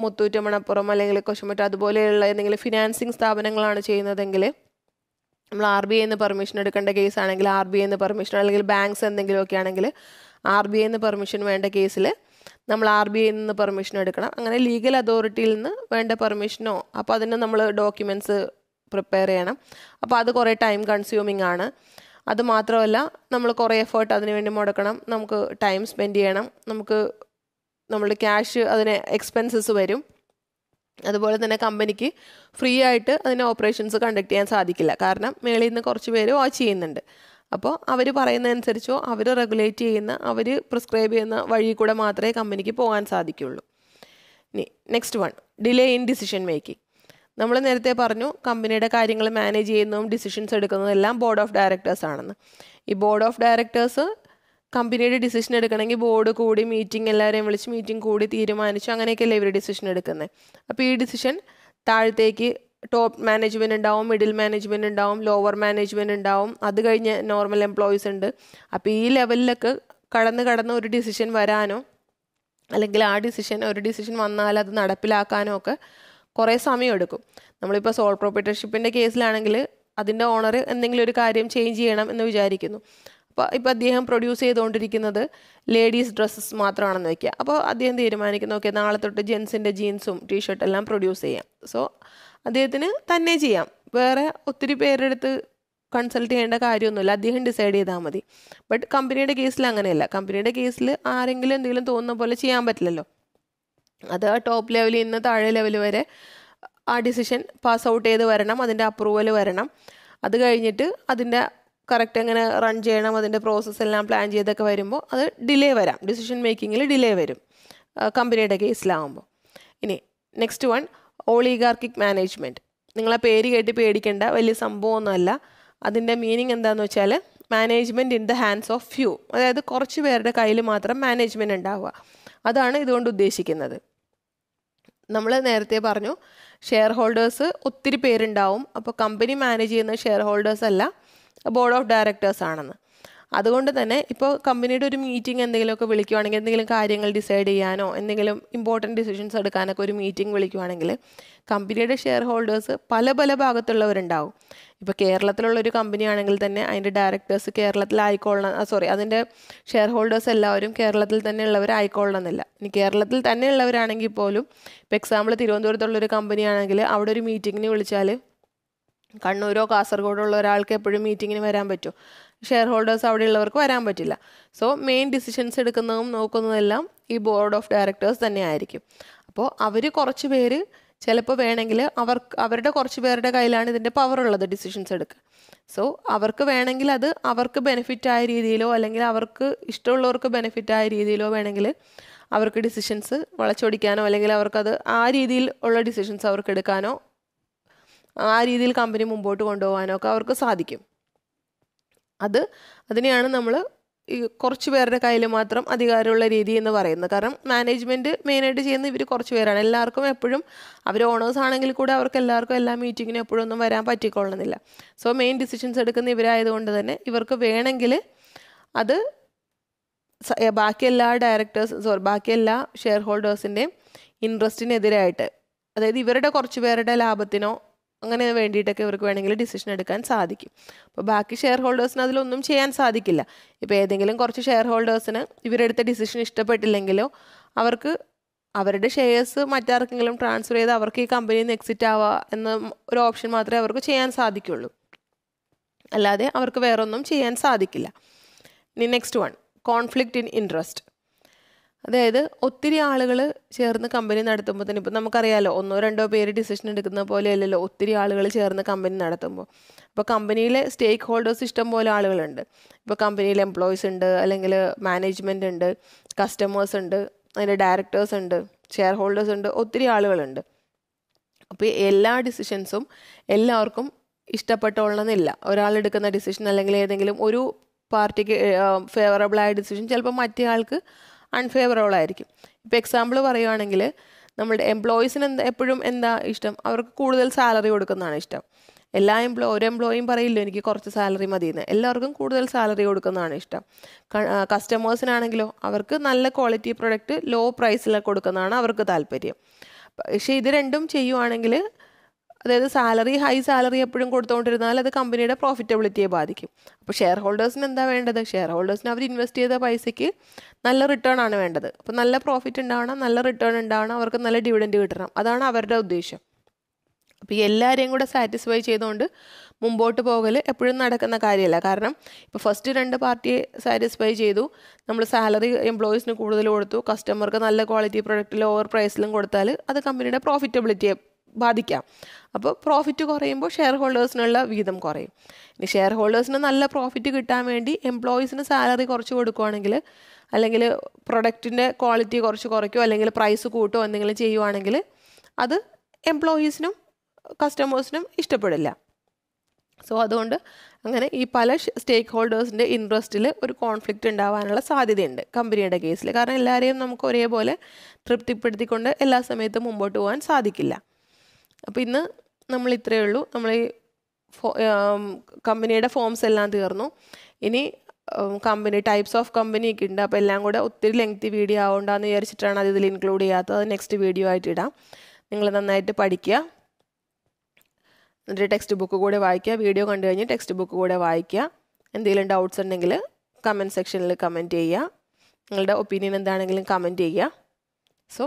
മുത്തൂറ്റമണപ്പുറം അല്ലെങ്കിൽ കൊശുമറ്റ അതുപോലെയുള്ള എന്തെങ്കിലും ഫിനാൻസിങ് സ്ഥാപനങ്ങളാണ് ചെയ്യുന്നതെങ്കിൽ നമ്മൾ ആർ ബി ഐന്ന് പെർമിഷൻ എടുക്കേണ്ട കേസാണെങ്കിൽ ആർ ബി ഐന്ന് പെർമിഷൻ അല്ലെങ്കിൽ ബാങ്ക്സ് എന്തെങ്കിലുമൊക്കെ ആണെങ്കിൽ ആർ ബി ഐന്ന് പെർമിഷൻ വേണ്ട കേസിൽ നമ്മൾ ആർ ബി ഐയിൽ നിന്ന് പെർമിഷൻ എടുക്കണം അങ്ങനെ ലീഗൽ അതോറിറ്റിയിൽ നിന്ന് വേണ്ട പെർമിഷനോ അപ്പോൾ അതിന് നമ്മൾ ഡോക്യുമെൻറ്റ്സ് പ്രിപ്പയർ ചെയ്യണം അപ്പോൾ അത് കുറേ ടൈം കൺസ്യൂമിങ് ആണ് അത് മാത്രമല്ല നമ്മൾ കുറേ എഫേർട്ട് അതിന് വേണ്ടി മുടക്കണം നമുക്ക് ടൈം സ്പെൻഡ് ചെയ്യണം നമുക്ക് നമ്മളുടെ ക്യാഷ് അതിന് എക്സ്പെൻസസ് വരും അതുപോലെ തന്നെ കമ്പനിക്ക് ഫ്രീ ആയിട്ട് അതിൻ്റെ ഓപ്പറേഷൻസ് കണ്ടക്ട് ചെയ്യാൻ സാധിക്കില്ല കാരണം മേളിൽ നിന്ന് കുറച്ച് പേര് വാച്ച് ചെയ്യുന്നുണ്ട് അപ്പോൾ അവർ പറയുന്നതനുസരിച്ചോ അവർ റെഗുലേറ്റ് ചെയ്യുന്ന അവർ പ്രിസ്ക്രൈബ് ചെയ്യുന്ന വഴി കൂടെ മാത്രമേ കമ്പനിക്ക് പോകാൻ സാധിക്കുകയുള്ളൂ ഇനി next one delay in decision making നമ്മൾ നേരത്തെ പറഞ്ഞു കമ്പനിയുടെ കാര്യങ്ങൾ മാനേജ് ചെയ്യുന്നതും ഡിസിഷൻസ് എടുക്കുന്നതും എല്ലാം ബോർഡ് ഓഫ് ഡയറക്ടേഴ്സ് ആണെന്ന് ഈ ബോർഡ് ഓഫ് ഡയറക്ടേഴ്സ് കമ്പനിയുടെ ഡിസിഷൻ എടുക്കണമെങ്കിൽ ബോർഡ് കൂടി മീറ്റിംഗ് എല്ലാവരെയും വിളിച്ച് മീറ്റിംഗ് കൂടി തീരുമാനിച്ചു അങ്ങനെയൊക്കെയല്ലേ ഇവർ ഡിസിഷൻ എടുക്കുന്നത് അപ്പോൾ ഈ ഡിസിഷൻ താഴത്തേക്ക് ടോപ്പ് മാനേജ്മെൻറ്റ് ഉണ്ടാവും മിഡിൽ മാനേജ്മെൻറ്റ് ഉണ്ടാവും ലോവർ മാനേജ്മെൻറ്റ് ഉണ്ടാവും അത് കഴിഞ്ഞ് നോർമൽ എംപ്ലോയീസ് ഉണ്ട് അപ്പോൾ ഈ ലെവലിലൊക്കെ കടന്ന് കടന്ന് ഒരു ഡിസിഷൻ വരാനോ അല്ലെങ്കിൽ ആ ഡിസിഷൻ ഒരു ഡിസിഷൻ വന്നാൽ അത് നടപ്പിലാക്കാനോ ഒക്കെ കുറേ സമയം എടുക്കും നമ്മളിപ്പോൾ സോൾ പ്രോപ്പർട്ടർഷിപ്പിൻ്റെ കേസിലാണെങ്കിൽ അതിൻ്റെ ഓണർ എന്തെങ്കിലും ഒരു കാര്യം ചേഞ്ച് ചെയ്യണം എന്ന് വിചാരിക്കുന്നു അപ്പോൾ ഇപ്പോൾ അദ്ദേഹം പ്രൊഡ്യൂസ് ചെയ്തുകൊണ്ടിരിക്കുന്നത് ലേഡീസ് ഡ്രസ്സസ് മാത്രമാണെന്ന് വയ്ക്കുക അപ്പോൾ അദ്ദേഹം തീരുമാനിക്കുന്നു ഓക്കെ നാളെ തൊട്ട് ജെൻസിൻ്റെ ജീൻസും ടീഷർട്ട് എല്ലാം പ്രൊഡ്യൂസ് ചെയ്യാം സോ അദ്ദേഹത്തിന് തന്നെ ചെയ്യാം വേറെ ഒത്തിരി പേരെടുത്ത് കൺസൾട്ട് ചെയ്യേണ്ട കാര്യമൊന്നുമില്ല അദ്ദേഹം ഡിസൈഡ് ചെയ്താൽ മതി ബട്ട് കമ്പനിയുടെ കേസിൽ അങ്ങനെയല്ല കമ്പനിയുടെ കേസിൽ ആരെങ്കിലും എന്തെങ്കിലും തോന്നുന്ന പോലെ ചെയ്യാൻ പറ്റില്ലല്ലോ അത് ആ ടോപ്പ് ലെവലിൽ നിന്ന് താഴെ ലെവൽ വരെ ആ ഡിസിഷൻ പാസ് ഔട്ട് ചെയ്ത് വരണം അതിൻ്റെ അപ്രൂവൽ വരണം അത് കഴിഞ്ഞിട്ട് അതിൻ്റെ കറക്റ്റ് എങ്ങനെ റൺ ചെയ്യണം അതിൻ്റെ പ്രോസസ്സ് എല്ലാം പ്ലാൻ ചെയ്തൊക്കെ വരുമ്പോൾ അത് ഡിലേ വരാം ഡിസിഷൻ മേക്കിങ്ങിൽ ഡിലേ വരും കമ്പനിയുടെ കേസിലാകുമ്പോൾ ഇനി നെക്സ്റ്റ് വൺ ഓളിഗാർക്കിക് മാനേജ്മെൻറ്റ് നിങ്ങളെ പേര് കേട്ട് പേടിക്കേണ്ട വലിയ സംഭവമൊന്നുമല്ല അതിൻ്റെ മീനിങ് എന്താണെന്ന് വെച്ചാൽ management in the hands of few അതായത് കുറച്ച് പേരുടെ കയ്യിൽ മാത്രം മാനേജ്മെൻറ്റ് ഉണ്ടാവുക അതാണ് ഇതുകൊണ്ട് ഉദ്ദേശിക്കുന്നത് നമ്മൾ നേരത്തെ പറഞ്ഞു ഷെയർ ഹോൾഡേഴ്സ് ഒത്തിരി പേരുണ്ടാവും അപ്പോൾ കമ്പനി മാനേജ് ചെയ്യുന്ന ഷെയർ ഹോൾഡേഴ്സ് അല്ല ബോർഡ് ഓഫ് ഡയറക്ടേഴ്സ് ആണെന്ന് അതുകൊണ്ട് തന്നെ ഇപ്പോൾ കമ്പനിയുടെ ഒരു മീറ്റിംഗ് എന്തെങ്കിലുമൊക്കെ വിളിക്കുവാണെങ്കിൽ എന്തെങ്കിലും കാര്യങ്ങൾ ഡിസൈഡ് ചെയ്യാനോ എന്തെങ്കിലും ഇമ്പോർട്ടൻറ്റ് ഡിസിഷൻസ് എടുക്കാനൊക്കെ ഒരു മീറ്റിംഗ് വിളിക്കുവാണെങ്കിൽ കമ്പനിയുടെ ഷെയർ ഹോൾഡേഴ്സ് പല പല ഭാഗത്തുള്ളവരുണ്ടാവും ഇപ്പോൾ കേരളത്തിലുള്ള ഒരു കമ്പനി ആണെങ്കിൽ തന്നെ അതിൻ്റെ ഡയറക്ടേഴ്സ് കേരളത്തിലായിക്കൊള്ളണം സോറി അതിൻ്റെ ഷെയർ ഹോൾഡേഴ്സ് എല്ലാവരും കേരളത്തിൽ തന്നെ ഉള്ളവരായിക്കൊള്ളണമെന്നില്ല ഇനി കേരളത്തിൽ തന്നെ ഉള്ളവരാണെങ്കിൽ പോലും ഇപ്പോൾ എക്സാമ്പിൾ തിരുവനന്തപുരത്തുള്ളൊരു കമ്പനി ആണെങ്കിൽ അവിടെ ഒരു മീറ്റിങ്ങിന് വിളിച്ചാൽ കണ്ണൂരോ കാസർഗോഡോ ഉള്ള ഒരാൾക്ക് എപ്പോഴും മീറ്റിങ്ങിന് വരാൻ പറ്റും ഷെയർ ഹോൾഡേഴ്സ് അവിടെയുള്ളവർക്ക് വരാൻ പറ്റില്ല സോ മെയിൻ ഡിസിഷൻസ് എടുക്കുന്നതും നോക്കുന്നതെല്ലാം ഈ ബോർഡ് ഓഫ് ഡയറക്ടേഴ്സ് തന്നെ ആയിരിക്കും അപ്പോൾ അവർ കുറച്ച് പേര് ചിലപ്പോൾ വേണമെങ്കിൽ അവർക്ക് അവരുടെ കുറച്ച് പേരുടെ കയ്യിലാണ് ഇതിൻ്റെ പവർ ഉള്ളത് ഡിസിഷൻസ് എടുക്കുക സോ അവർക്ക് വേണമെങ്കിൽ അത് അവർക്ക് ബെനിഫിറ്റ് ആയ രീതിയിലോ അല്ലെങ്കിൽ അവർക്ക് ഇഷ്ടമുള്ളവർക്ക് ബെനിഫിറ്റ് ആയ രീതിയിലോ വേണമെങ്കിൽ അവർക്ക് ഡിസിഷൻസ് വളച്ചൊടിക്കാനോ അല്ലെങ്കിൽ അവർക്കത് ആ രീതിയിൽ ഉള്ള ഡിസിഷൻസ് അവർക്ക് എടുക്കാനോ ആ രീതിയിൽ കമ്പനി മുമ്പോട്ട് കൊണ്ടുപോകാനോ ഒക്കെ അവർക്ക് സാധിക്കും അത് അതിനെയാണ് നമ്മൾ ഈ കുറച്ച് പേരുടെ കയ്യിൽ മാത്രം അധികാരമുള്ള രീതി എന്ന് പറയുന്നത് കാരണം മാനേജ്മെൻറ്റ് മെയിനായിട്ട് ചെയ്യുന്ന ഇവർ കുറച്ച് പേരാണ് എല്ലാവർക്കും എപ്പോഴും അവർ ഓണേഴ്സ് ആണെങ്കിൽ കൂടെ അവർക്ക് എല്ലാവർക്കും എല്ലാ മീറ്റിങ്ങിനും എപ്പോഴും ഒന്നും വരാൻ പറ്റിക്കൊള്ളുന്നില്ല സോ മെയിൻ ഡിസിഷൻസ് എടുക്കുന്ന ഇവരായതുകൊണ്ട് തന്നെ ഇവർക്ക് വേണമെങ്കിൽ അത് ബാക്കി എല്ലാ ഡയറക്ടേഴ്സ് സോറി ബാക്കി എല്ലാ ഷെയർ ഹോൾഡേഴ്സിൻ്റെയും ഇൻട്രസ്റ്റിനെതിരായിട്ട് അതായത് ഇവരുടെ കുറച്ച് പേരുടെ ലാഭത്തിനോ അങ്ങനെ വേണ്ടിയിട്ടൊക്കെ ഇവർക്ക് വേണമെങ്കിൽ ഡിസിഷൻ എടുക്കാൻ സാധിക്കും അപ്പോൾ ബാക്കി ഷെയർ ഹോൾഡേഴ്സിന് അതിലൊന്നും ചെയ്യാൻ സാധിക്കില്ല ഇപ്പോൾ ഏതെങ്കിലും കുറച്ച് ഷെയർ ഹോൾഡേഴ്സിന് ഇവരെടുത്ത ഡിസിഷൻ ഇഷ്ടപ്പെട്ടില്ലെങ്കിലോ അവർക്ക് അവരുടെ ഷെയർസ് മറ്റാർക്കെങ്കിലും ട്രാൻസ്ഫർ ചെയ്ത് അവർക്ക് ഈ കമ്പനിയിൽ നിന്ന് എക്സിറ്റ് ആവുക എന്ന ഒരു ഓപ്ഷൻ മാത്രമേ അവർക്ക് ചെയ്യാൻ സാധിക്കുള്ളൂ അല്ലാതെ അവർക്ക് വേറൊന്നും ചെയ്യാൻ സാധിക്കില്ല ഇനി next one conflict in interest അതായത് ഒത്തിരി ആളുകൾ ചേർന്ന് കമ്പനി നടത്തുമ്പോൾ തന്നെ ഇപ്പോൾ നമുക്കറിയാലോ ഒന്നോ രണ്ടോ പേര് ഡിസിഷൻ എടുക്കുന്ന പോലെ അല്ലല്ലോ ഒത്തിരി ആളുകൾ ചേർന്ന് കമ്പനി നടത്തുമ്പോൾ അപ്പോൾ കമ്പനിയിലെ സ്റ്റേക്ക് ഹോൾഡേഴ്സ് ഇഷ്ടം പോലെ ആളുകളുണ്ട് ഇപ്പോൾ കമ്പനിയിൽ എംപ്ലോയീസ് ഉണ്ട് അല്ലെങ്കിൽ മാനേജ്മെൻ്റ് ഉണ്ട് കസ്റ്റമേഴ്സ് ഉണ്ട് അതിൻ്റെ ഡയറക്ടേഴ്സ് ഉണ്ട് ഷെയർ ഹോൾഡേഴ്സ് ഉണ്ട് ഒത്തിരി ആളുകളുണ്ട് അപ്പോൾ എല്ലാ ഡിസിഷൻസും എല്ലാവർക്കും ഇഷ്ടപ്പെട്ടോളണമെന്നില്ല ഒരാളെടുക്കുന്ന ഡിസിഷൻ അല്ലെങ്കിൽ ഏതെങ്കിലും ഒരു പാർട്ടിക്ക് ഫേവറബിളായ ഡിസിഷൻ ചിലപ്പോൾ മറ്റേ ആൾക്ക് അൺഫേവറബിൾ ആയിരിക്കും ഇപ്പോൾ എക്സാമ്പിൾ പറയുകയാണെങ്കിൽ നമ്മുടെ എംപ്ലോയീസിന് എന്താ എപ്പോഴും എന്താ ഇഷ്ടം അവർക്ക് കൂടുതൽ സാലറി കൊടുക്കുന്നതാണ് ഇഷ്ടം എല്ലാ എംപ്ലോ ഒരു എംപ്ലോയും പറയില്ലോ എനിക്ക് കുറച്ച് സാലറി മതി എന്ന് എല്ലാവർക്കും കൂടുതൽ സാലറി കൊടുക്കുന്നതാണ് ഇഷ്ടം കസ്റ്റമേഴ്സിനാണെങ്കിലോ അവർക്ക് നല്ല ക്വാളിറ്റി പ്രൊഡക്റ്റ് ലോ പ്രൈസിൽ കൊടുക്കുന്നതാണ് അവർക്ക് താല്പര്യം പക്ഷേ ഇത് രണ്ടും ചെയ്യുവാണെങ്കിൽ അതായത് സാലറി ഹൈ സാലറി എപ്പോഴും കൊടുത്തുകൊണ്ടിരുന്നാൽ അത് കമ്പനിയുടെ പ്രോഫിറ്റബിലിറ്റിയെ ബാധിക്കും അപ്പോൾ ഷെയർ ഹോൾഡേഴ്സിന് എന്താ വേണ്ടത് ഷെയർ ഹോൾഡേഴ്സിന് അവർ ഇൻവെസ്റ്റ് ചെയ്ത പൈസയ്ക്ക് നല്ല റിട്ടേൺ ആണ് വേണ്ടത് അപ്പോൾ നല്ല പ്രോഫിറ്റ് ഉണ്ടാവണം നല്ല റിട്ടേൺ ഉണ്ടാവണം അവർക്ക് നല്ല ഡിവിഡൻഡ് കിട്ടണം അതാണ് അവരുടെ ഉദ്ദേശം അപ്പോൾ എല്ലാവരെയും കൂടെ സാറ്റിസ്ഫൈ ചെയ്തുകൊണ്ട് മുമ്പോട്ട് പോകൽ എപ്പോഴും നടക്കുന്ന കാര്യമല്ല കാരണം ഇപ്പോൾ ഫസ്റ്റ് രണ്ട് പാർട്ടിയെ സാറ്റിസ്ഫൈ ചെയ്തു നമ്മൾ സാലറി എംപ്ലോയീസിന് കൂടുതൽ കൊടുത്തു കസ്റ്റമർക്ക് നല്ല ക്വാളിറ്റി പ്രൊഡക്റ്റ് ലോവർ പ്രൈസിലും കൊടുത്താൽ അത് കമ്പനിയുടെ പ്രോഫിറ്റബിലിറ്റിയെ ബാധിക്കാം അപ്പോൾ പ്രോഫിറ്റ് കുറയുമ്പോൾ ഷെയർ ഹോൾഡേഴ്സിനുള്ള വീതം കുറയും ഇനി ഷെയർ ഹോൾഡേഴ്സിന് നല്ല പ്രോഫിറ്റ് കിട്ടാൻ വേണ്ടി എംപ്ലോയീസിന് സാലറി കുറച്ച് കൊടുക്കുവാണെങ്കിൽ അല്ലെങ്കിൽ പ്രൊഡക്റ്റിൻ്റെ ക്വാളിറ്റി കുറച്ച് കുറയ്ക്കുകയോ അല്ലെങ്കിൽ പ്രൈസ് കൂട്ടുകയോ എന്തെങ്കിലും ചെയ്യുവാണെങ്കിൽ അത് എംപ്ലോയീസിനും കസ്റ്റമേഴ്സിനും ഇഷ്ടപ്പെടില്ല സോ അതുകൊണ്ട് അങ്ങനെ ഈ പല സ്റ്റേക്ക് ഹോൾഡേഴ്സിൻ്റെ ഇൻട്രസ്റ്റിൽ ഒരു കോൺഫ്ലിക്റ്റ് ഉണ്ടാവാനുള്ള സാധ്യതയുണ്ട് കമ്പനിയുടെ കേസിൽ കാരണം എല്ലാവരെയും നമുക്ക് ഒരേപോലെ തൃപ്തിപ്പെടുത്തിക്കൊണ്ട് എല്ലാ സമയത്തും മുമ്പോട്ട് പോകാൻ സാധിക്കില്ല അപ്പോൾ ഇന്ന് നമ്മൾ ഇത്രയേ ഉള്ളൂ നമ്മൾ ഈ കമ്പനിയുടെ ഫോംസ് എല്ലാം തീർന്നു ഇനി കമ്പനി ടൈപ്സ് ഓഫ് കമ്പനിയൊക്കെ ഉണ്ട് അപ്പോൾ എല്ലാം കൂടെ ഒത്തിരി ലെങ്തി വീഡിയോ ആവണ്ടെന്ന് വിചാരിച്ചിട്ടാണ് അത് ഇതിൽ ഇൻക്ലൂഡ് ചെയ്യാത്തത് അത് നെക്സ്റ്റ് വീഡിയോ ആയിട്ട് ഇടാം നിങ്ങൾ നന്നായിട്ട് പഠിക്കുക എന്നിട്ട് ടെക്സ്റ്റ് ബുക്ക് കൂടെ വായിക്കുക വീഡിയോ കണ്ടു കഴിഞ്ഞ് ടെക്സ്റ്റ് ബുക്ക് കൂടെ വായിക്കുക എന്തെങ്കിലും ഡൗട്ട്സ് ഉണ്ടെങ്കിൽ കമൻറ്റ് സെക്ഷനിൽ കമൻറ്റ് ചെയ്യുക നിങ്ങളുടെ ഒപ്പീനിയൻ എന്താണെങ്കിലും കമൻറ്റ് ചെയ്യുക so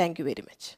thank you very much